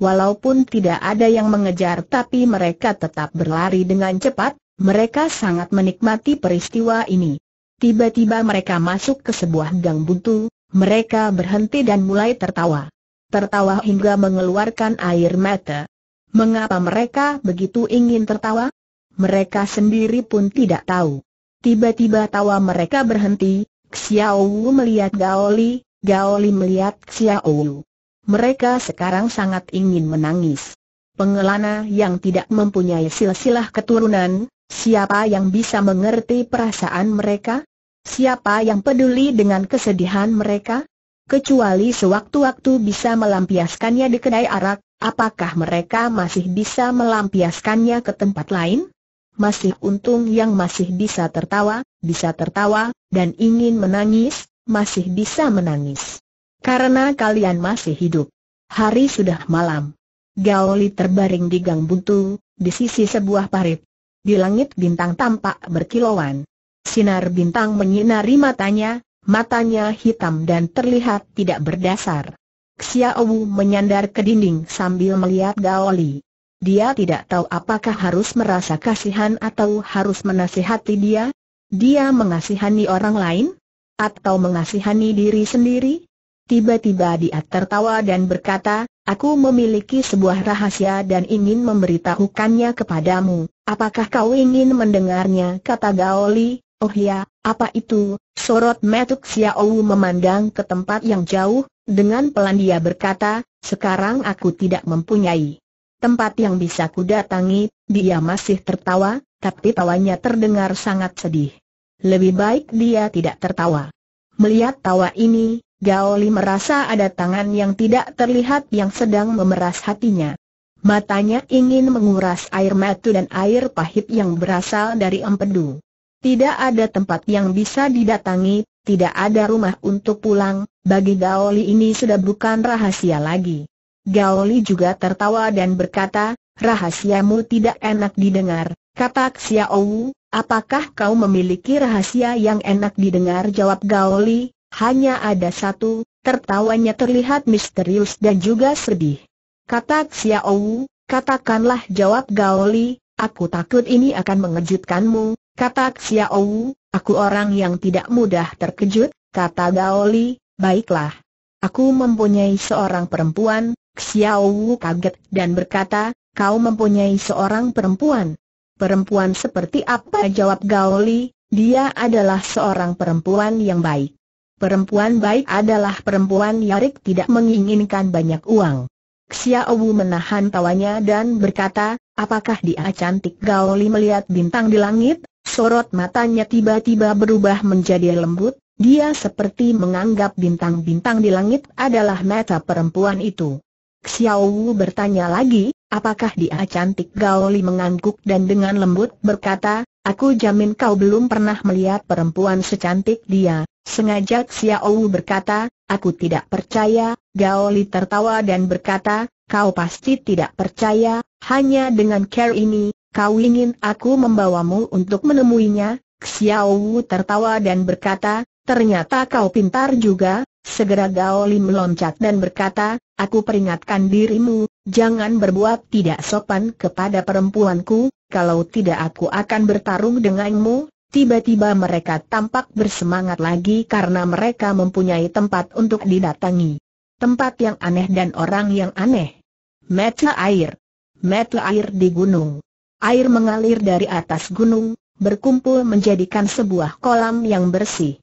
Walaupun tidak ada yang mengejar tapi mereka tetap berlari dengan cepat, mereka sangat menikmati peristiwa ini. Tiba-tiba mereka masuk ke sebuah gang buntu, mereka berhenti dan mulai tertawa. Tertawa hingga mengeluarkan air mata. Mengapa mereka begitu ingin tertawa? Mereka sendiri pun tidak tahu. Tiba-tiba tawa mereka berhenti, Xiao Wu melihat Gao Li. Gao Li melihat Wu. Mereka sekarang sangat ingin menangis. Pengelana yang tidak mempunyai silsilah keturunan, siapa yang bisa mengerti perasaan mereka? Siapa yang peduli dengan kesedihan mereka? Kecuali sewaktu-waktu bisa melampiaskannya di kedai arak, apakah mereka masih bisa melampiaskannya ke tempat lain? Masih untung yang masih bisa tertawa, bisa tertawa, dan ingin menangis, masih bisa menangis. Karena kalian masih hidup. Hari sudah malam. Gaoli terbaring di gang buntu, di sisi sebuah parit. Di langit bintang tampak berkilauan. Sinar bintang menyinari matanya, matanya hitam dan terlihat tidak berdasar. Xiaowu menyandar ke dinding sambil melihat Gaoli. Dia tidak tahu apakah harus merasa kasihan atau harus menasihati dia. Dia mengasihani orang lain, atau mengasihani diri sendiri? Tiba-tiba dia tertawa dan berkata, Aku memiliki sebuah rahasia dan ingin memberitahukannya kepadamu. Apakah kau ingin mendengarnya? Kata Gao Li. Oh ya, apa itu? Sorot Metuk Xiaowu memandang ke tempat yang jauh, dengan pelan dia berkata, sekarang aku tidak mempunyai tempat yang bisa kudatangi, dia masih tertawa, tapi tawanya terdengar sangat sedih lebih baik dia tidak tertawa. Melihat tawa ini, Gao Li merasa ada tangan yang tidak terlihat yang sedang memeras hatinya. Matanya ingin menguras air mata dan air pahit yang berasal dari empedu. Tidak ada tempat yang bisa didatangi, tidak ada rumah untuk pulang, bagi Gao Li ini sudah bukan rahasia lagi. Gao Li juga tertawa dan berkata, rahasiamu tidak enak didengar, Kata Xiaowu, apakah kau memiliki rahasia yang enak didengar jawab Gao Li, hanya ada satu, tertawanya terlihat misterius dan juga sedih. Kata Xiaowu, katakanlah jawab Gao Li, aku takut ini akan mengejutkanmu, kata Xiaowu, aku orang yang tidak mudah terkejut, kata Gao Li, baiklah. Aku mempunyai seorang perempuan, Xiaowu kaget dan berkata, kau mempunyai seorang perempuan, Perempuan seperti apa jawab Gao Li. dia adalah seorang perempuan yang baik. Perempuan baik adalah perempuan yang tidak menginginkan banyak uang. Xiaowu menahan tawanya dan berkata, apakah dia cantik Li melihat bintang di langit, sorot matanya tiba-tiba berubah menjadi lembut, dia seperti menganggap bintang-bintang di langit adalah mata perempuan itu. Xiao Wu bertanya lagi, apakah dia cantik Gao Li mengangguk dan dengan lembut berkata, aku jamin kau belum pernah melihat perempuan secantik dia. Sengaja Xiao Wu berkata, aku tidak percaya, Gao Li tertawa dan berkata, kau pasti tidak percaya, hanya dengan care ini, kau ingin aku membawamu untuk menemuinya, Xiao Wu tertawa dan berkata, Ternyata kau pintar juga, segera Gaoli meloncat dan berkata, aku peringatkan dirimu, jangan berbuat tidak sopan kepada perempuanku, kalau tidak aku akan bertarung denganmu. Tiba-tiba mereka tampak bersemangat lagi karena mereka mempunyai tempat untuk didatangi. Tempat yang aneh dan orang yang aneh. Mata air. Mata air di gunung. Air mengalir dari atas gunung, berkumpul menjadikan sebuah kolam yang bersih.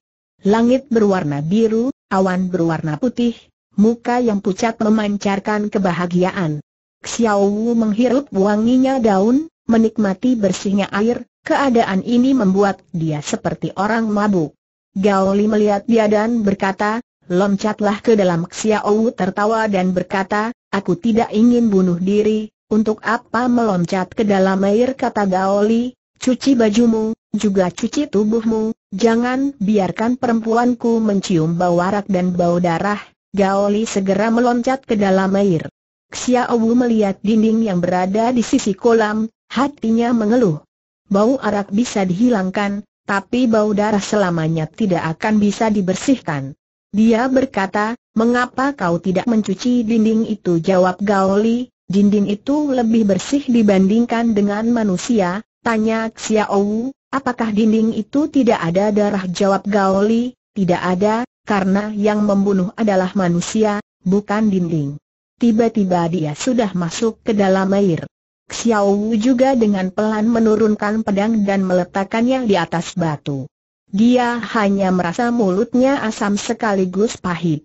Langit berwarna biru, awan berwarna putih, muka yang pucat memancarkan kebahagiaan. Xiao Wu menghirup wanginya daun, menikmati bersihnya air, keadaan ini membuat dia seperti orang mabuk. Gao Li melihat dia dan berkata, loncatlah ke dalam Xiao Wu tertawa dan berkata, aku tidak ingin bunuh diri, untuk apa meloncat ke dalam air kata Gao Li, cuci bajumu, juga cuci tubuhmu, jangan biarkan perempuanku mencium bau arak dan bau darah, Gao Li segera meloncat ke dalam air. Xiaowu melihat dinding yang berada di sisi kolam, hatinya mengeluh. Bau arak bisa dihilangkan, tapi bau darah selamanya tidak akan bisa dibersihkan. Dia berkata, mengapa kau tidak mencuci dinding itu? Jawab Gao Li, dinding itu lebih bersih dibandingkan dengan manusia, Tanya Xiaowu, apakah dinding itu tidak ada darah jawab Gaoli, tidak ada, karena yang membunuh adalah manusia, bukan dinding. Tiba-tiba dia sudah masuk ke dalam air. Xiaowu juga dengan pelan menurunkan pedang dan meletakkannya di atas batu. Dia hanya merasa mulutnya asam sekaligus pahit.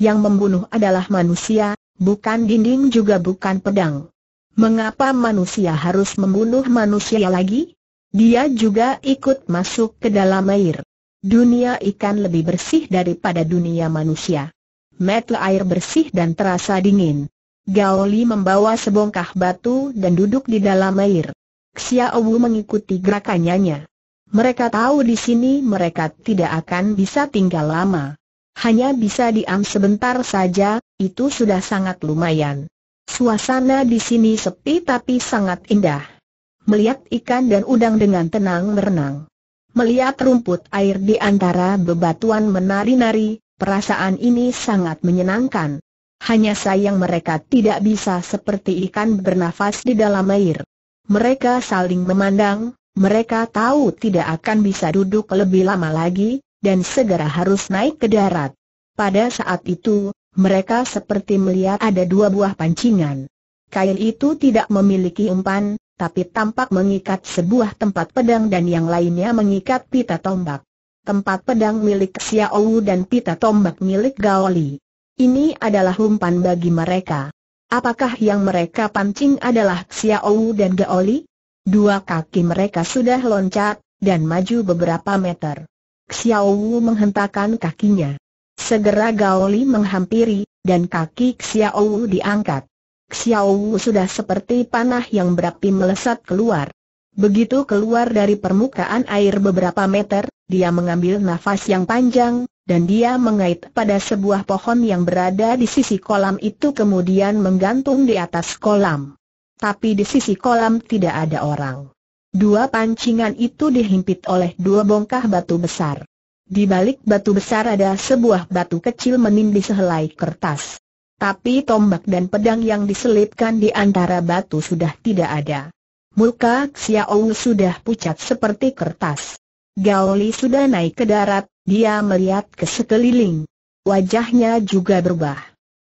Yang membunuh adalah manusia, bukan dinding juga bukan pedang. Mengapa manusia harus membunuh manusia lagi? Dia juga ikut masuk ke dalam air. Dunia ikan lebih bersih daripada dunia manusia. Metel air bersih dan terasa dingin. Gaoli membawa sebongkah batu dan duduk di dalam air. Xiaowu mengikuti gerakannya. Mereka tahu di sini mereka tidak akan bisa tinggal lama. Hanya bisa diam sebentar saja, itu sudah sangat lumayan. Suasana di sini sepi tapi sangat indah. Melihat ikan dan udang dengan tenang berenang. Melihat rumput air di antara bebatuan menari-nari, perasaan ini sangat menyenangkan. Hanya sayang mereka tidak bisa seperti ikan bernafas di dalam air. Mereka saling memandang, mereka tahu tidak akan bisa duduk lebih lama lagi, dan segera harus naik ke darat. Pada saat itu, mereka seperti melihat ada dua buah pancingan. Kain itu tidak memiliki umpan, tapi tampak mengikat sebuah tempat pedang dan yang lainnya mengikat pita tombak. Tempat pedang milik Xiaowu dan pita tombak milik Gaoli. Ini adalah umpan bagi mereka. Apakah yang mereka pancing adalah Xiaowu dan Gaoli? Dua kaki mereka sudah loncat, dan maju beberapa meter. Xiaowu menghentakkan kakinya. Segera Gao Li menghampiri, dan kaki Wu diangkat. Wu sudah seperti panah yang berapi melesat keluar. Begitu keluar dari permukaan air beberapa meter, dia mengambil nafas yang panjang, dan dia mengait pada sebuah pohon yang berada di sisi kolam itu kemudian menggantung di atas kolam. Tapi di sisi kolam tidak ada orang. Dua pancingan itu dihimpit oleh dua bongkah batu besar. Di balik batu besar ada sebuah batu kecil menindih sehelai kertas. Tapi tombak dan pedang yang diselipkan di antara batu sudah tidak ada. Muka Xiao sudah pucat seperti kertas. Gao Li sudah naik ke darat, dia melihat ke sekeliling. Wajahnya juga berubah.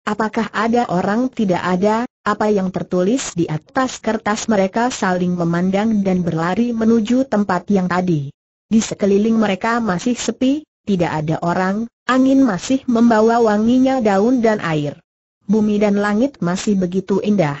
Apakah ada orang tidak ada, apa yang tertulis di atas kertas mereka saling memandang dan berlari menuju tempat yang tadi. Di sekeliling mereka masih sepi, tidak ada orang, angin masih membawa wanginya daun dan air. Bumi dan langit masih begitu indah.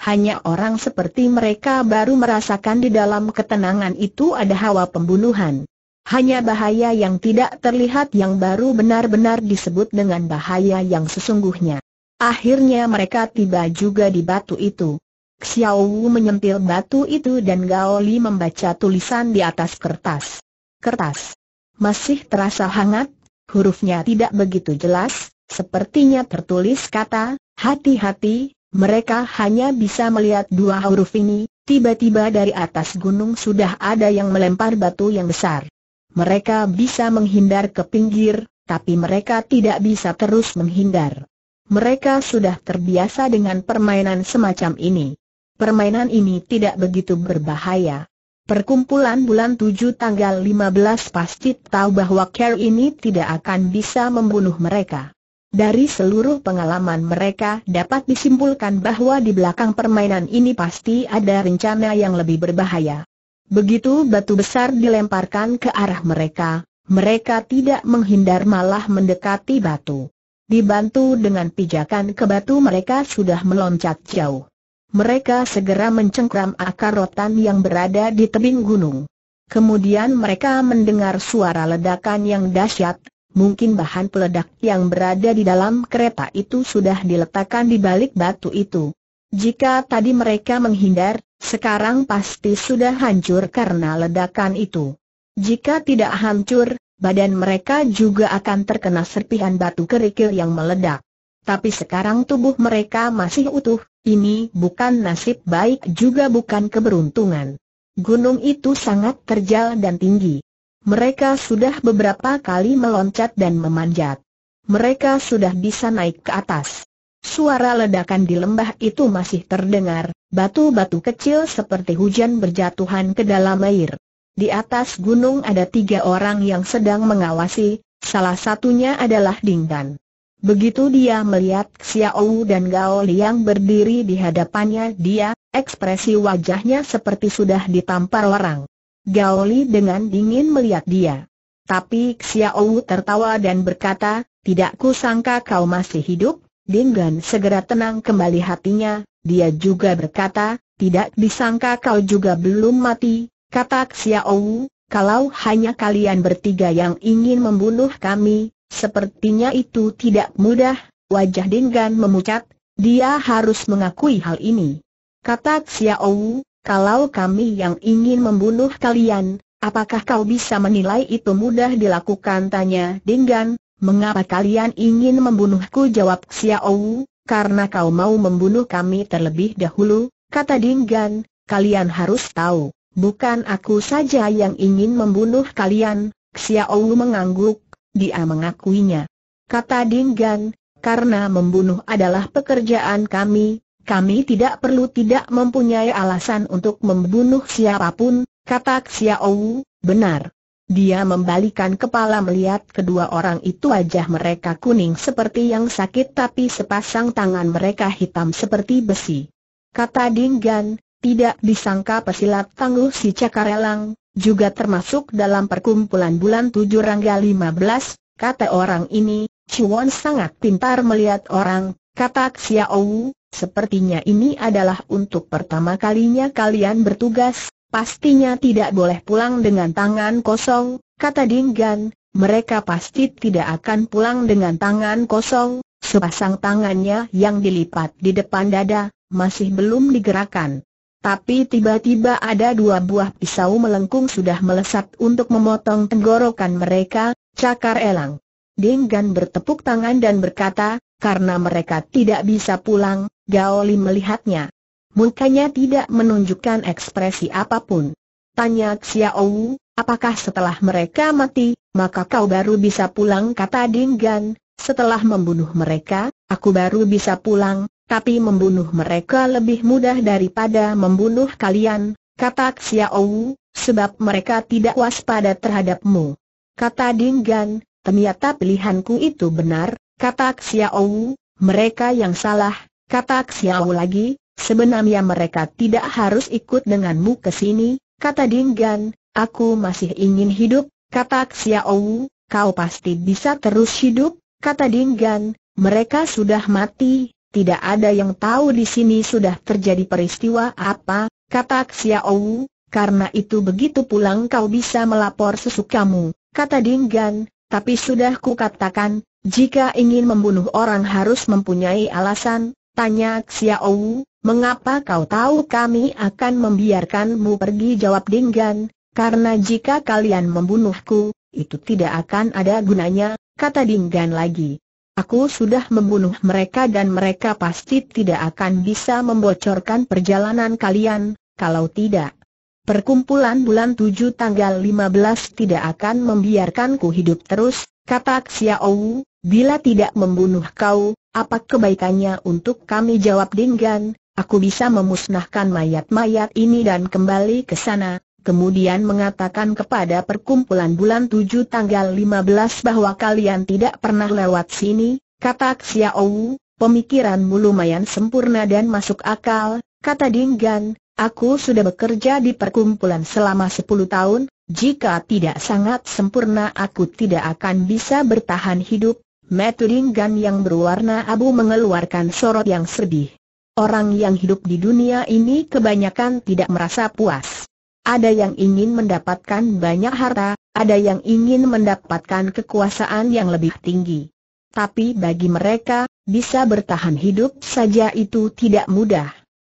Hanya orang seperti mereka baru merasakan di dalam ketenangan itu ada hawa pembunuhan. Hanya bahaya yang tidak terlihat yang baru benar-benar disebut dengan bahaya yang sesungguhnya. Akhirnya mereka tiba juga di batu itu. Xiao Wu menyentil batu itu dan Gao Li membaca tulisan di atas kertas. Kertas. Masih terasa hangat, hurufnya tidak begitu jelas, sepertinya tertulis kata, hati-hati, mereka hanya bisa melihat dua huruf ini, tiba-tiba dari atas gunung sudah ada yang melempar batu yang besar. Mereka bisa menghindar ke pinggir, tapi mereka tidak bisa terus menghindar. Mereka sudah terbiasa dengan permainan semacam ini permainan ini tidak begitu berbahaya. Perkumpulan bulan 7 tanggal 15 pasti tahu bahwa Care ini tidak akan bisa membunuh mereka. Dari seluruh pengalaman mereka dapat disimpulkan bahwa di belakang permainan ini pasti ada rencana yang lebih berbahaya. Begitu batu besar dilemparkan ke arah mereka, mereka tidak menghindar malah mendekati batu. Dibantu dengan pijakan ke batu mereka sudah meloncat jauh mereka segera mencengkram akar rotan yang berada di tebing gunung. Kemudian mereka mendengar suara ledakan yang dahsyat, mungkin bahan peledak yang berada di dalam kereta itu sudah diletakkan di balik batu itu. Jika tadi mereka menghindar, sekarang pasti sudah hancur karena ledakan itu. Jika tidak hancur, badan mereka juga akan terkena serpihan batu kerikil yang meledak tapi sekarang tubuh mereka masih utuh, ini bukan nasib baik juga bukan keberuntungan. Gunung itu sangat terjal dan tinggi. Mereka sudah beberapa kali meloncat dan memanjat. Mereka sudah bisa naik ke atas. Suara ledakan di lembah itu masih terdengar, batu-batu kecil seperti hujan berjatuhan ke dalam air. Di atas gunung ada tiga orang yang sedang mengawasi, salah satunya adalah Dingdan. Begitu dia melihat Xiao dan Gao Liang berdiri di hadapannya dia, ekspresi wajahnya seperti sudah ditampar orang. Gao Li dengan dingin melihat dia. Tapi Xiao tertawa dan berkata, tidak kusangka kau masih hidup, Dingan segera tenang kembali hatinya, dia juga berkata, tidak disangka kau juga belum mati, kata Xiao, kalau hanya kalian bertiga yang ingin membunuh kami, Sepertinya itu tidak mudah, wajah Dinggan memucat, dia harus mengakui hal ini. Kata Xiao, kalau kami yang ingin membunuh kalian, apakah kau bisa menilai itu mudah dilakukan? Tanya Dinggan, mengapa kalian ingin membunuhku? Jawab Xiao, karena kau mau membunuh kami terlebih dahulu, kata Dinggan, kalian harus tahu, bukan aku saja yang ingin membunuh kalian. Xiao mengangguk, dia mengakuinya. Kata Dinggan, karena membunuh adalah pekerjaan kami, kami tidak perlu tidak mempunyai alasan untuk membunuh siapapun, kata Xiaowu, benar. Dia membalikan kepala melihat kedua orang itu wajah mereka kuning seperti yang sakit tapi sepasang tangan mereka hitam seperti besi. Kata Dinggan, tidak disangka pesilat tangguh si Cakarelang, juga termasuk dalam perkumpulan bulan tujuh Rangga lima belas, kata orang ini, Chuan sangat pintar melihat orang, kata Xiao, sepertinya ini adalah untuk pertama kalinya kalian bertugas, pastinya tidak boleh pulang dengan tangan kosong, kata Ding Gan. mereka pasti tidak akan pulang dengan tangan kosong, sepasang tangannya yang dilipat di depan dada, masih belum digerakkan. Tapi tiba-tiba ada dua buah pisau melengkung sudah melesat untuk memotong tenggorokan mereka, cakar elang. Denggan bertepuk tangan dan berkata, karena mereka tidak bisa pulang, Gao Li melihatnya. Mukanya tidak menunjukkan ekspresi apapun. Tanya Xiao Wu, apakah setelah mereka mati, maka kau baru bisa pulang kata Dinggan, setelah membunuh mereka, aku baru bisa pulang, tapi membunuh mereka lebih mudah daripada membunuh kalian, kata Xiaowu, sebab mereka tidak waspada terhadapmu. Kata Dinggan, ternyata pilihanku itu benar, kata Xiaowu, mereka yang salah, kata Xiaowu lagi, sebenarnya mereka tidak harus ikut denganmu ke sini, kata Dinggan, aku masih ingin hidup, kata Xiaowu, kau pasti bisa terus hidup, kata Dinggan, mereka sudah mati, tidak ada yang tahu di sini sudah terjadi peristiwa apa, kata Xiaowu, karena itu begitu pulang kau bisa melapor sesukamu, kata Dinggan, tapi sudah ku katakan, jika ingin membunuh orang harus mempunyai alasan, tanya Xiaowu, mengapa kau tahu kami akan membiarkanmu pergi jawab Dinggan, karena jika kalian membunuhku, itu tidak akan ada gunanya, kata Dinggan lagi. Aku sudah membunuh mereka dan mereka pasti tidak akan bisa membocorkan perjalanan kalian, kalau tidak. Perkumpulan bulan 7 tanggal 15 tidak akan membiarkanku hidup terus, kata Xiaowu. bila tidak membunuh kau, apa kebaikannya untuk kami jawab Dinggan, aku bisa memusnahkan mayat-mayat ini dan kembali ke sana, kemudian mengatakan kepada perkumpulan bulan 7 tanggal 15 bahwa kalian tidak pernah lewat sini, kata Xiaowu. pemikiranmu lumayan sempurna dan masuk akal, kata Dinggan, aku sudah bekerja di perkumpulan selama sepuluh tahun, jika tidak sangat sempurna aku tidak akan bisa bertahan hidup, Metu Dinggan yang berwarna abu mengeluarkan sorot yang sedih. Orang yang hidup di dunia ini kebanyakan tidak merasa puas. Ada yang ingin mendapatkan banyak harta, ada yang ingin mendapatkan kekuasaan yang lebih tinggi. Tapi bagi mereka, bisa bertahan hidup saja itu tidak mudah.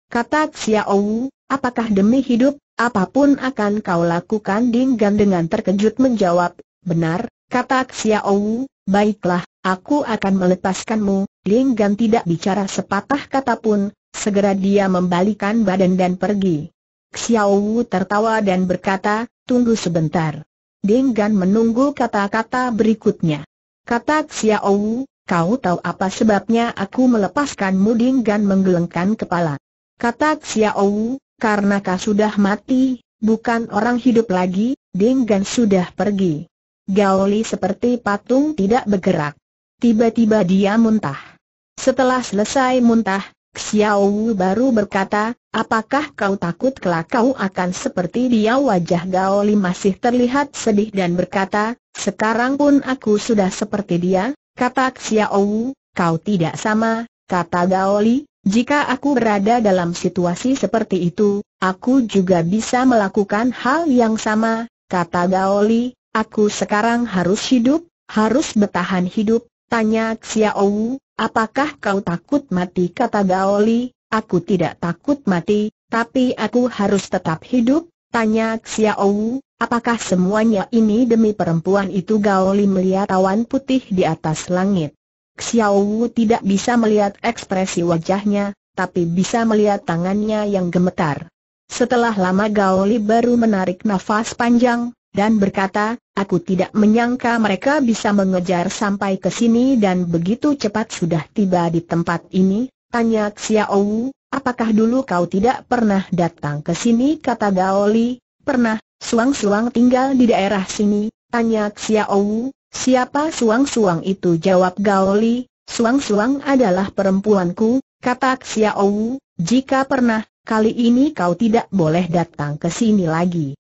Kata Xiao, apakah demi hidup, apapun akan kau lakukan Dinggan dengan terkejut menjawab, benar, kata Xiao, baiklah, aku akan melepaskanmu, Dinggan tidak bicara sepatah kata pun, segera dia membalikan badan dan pergi. Xiao Wu tertawa dan berkata, tunggu sebentar. Dinggan Gan menunggu kata-kata berikutnya. Kata Xiao Wu, kau tahu apa sebabnya aku melepaskanmu Dinggan Gan menggelengkan kepala. Kata Xiao Wu, karena kau sudah mati, bukan orang hidup lagi, Dinggan Gan sudah pergi. Gao Li seperti patung tidak bergerak. Tiba-tiba dia muntah. Setelah selesai muntah, Xiao Wu baru berkata, apakah kau takut kelak kau akan seperti dia wajah Gao Li masih terlihat sedih dan berkata, sekarang pun aku sudah seperti dia, kata Xiao Wu, kau tidak sama, kata Gao Li. jika aku berada dalam situasi seperti itu, aku juga bisa melakukan hal yang sama, kata Gao Li. aku sekarang harus hidup, harus bertahan hidup, tanya Xiao Wu, Apakah kau takut mati kata Gao Li. aku tidak takut mati, tapi aku harus tetap hidup, tanya Xiao, apakah semuanya ini demi perempuan itu Gao Li melihat awan putih di atas langit. Xiao tidak bisa melihat ekspresi wajahnya, tapi bisa melihat tangannya yang gemetar. Setelah lama Gao Li baru menarik nafas panjang, dan berkata, aku tidak menyangka mereka bisa mengejar sampai ke sini dan begitu cepat sudah tiba di tempat ini, tanya Xiao, apakah dulu kau tidak pernah datang ke sini kata Gao Li, pernah, suang-suang tinggal di daerah sini, tanya Xiao, siapa suang-suang itu jawab Gao Li, suang-suang adalah perempuanku, kata Xiao, jika pernah, kali ini kau tidak boleh datang ke sini lagi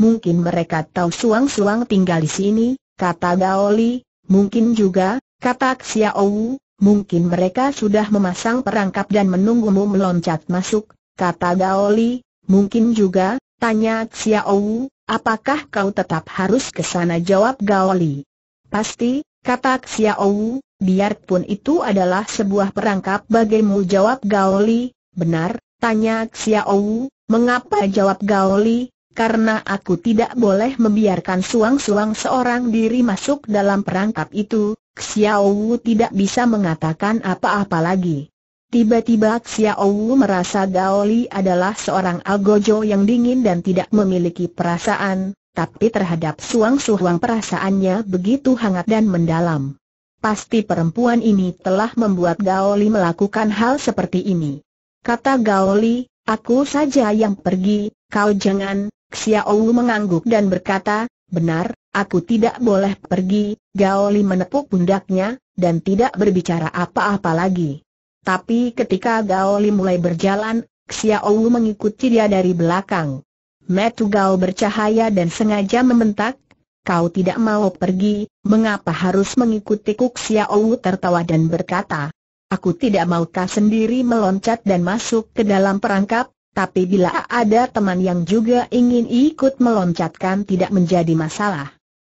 mungkin mereka tahu suang-suang tinggal di sini, kata Gao Li. mungkin juga, kata Xiaowu, mungkin mereka sudah memasang perangkap dan menunggumu meloncat masuk, kata Gao Li. mungkin juga, tanya Xiaowu, apakah kau tetap harus ke sana jawab Li. Pasti, kata Xiaowu, biarpun itu adalah sebuah perangkap bagimu jawab Li. benar, tanya Xiaowu, mengapa jawab Gaoli, karena aku tidak boleh membiarkan suang-suang seorang diri masuk dalam perangkap itu, Xiao Wu tidak bisa mengatakan apa-apa lagi. Tiba-tiba Xiao Wu merasa Li adalah seorang algojo yang dingin dan tidak memiliki perasaan, tapi terhadap suang-suang perasaannya begitu hangat dan mendalam. Pasti perempuan ini telah membuat Gao Li melakukan hal seperti ini. Kata Gao Li. aku saja yang pergi, kau jangan, Xiaowu mengangguk dan berkata, benar, aku tidak boleh pergi, Gao Li menepuk pundaknya, dan tidak berbicara apa-apa lagi. Tapi ketika Gao Li mulai berjalan, Xiaowu mengikuti dia dari belakang. Metu Gao bercahaya dan sengaja membentak, kau tidak mau pergi, mengapa harus mengikuti Kuk Xiaowu tertawa dan berkata, aku tidak maukah sendiri meloncat dan masuk ke dalam perangkap, tapi bila ada teman yang juga ingin ikut meloncatkan tidak menjadi masalah.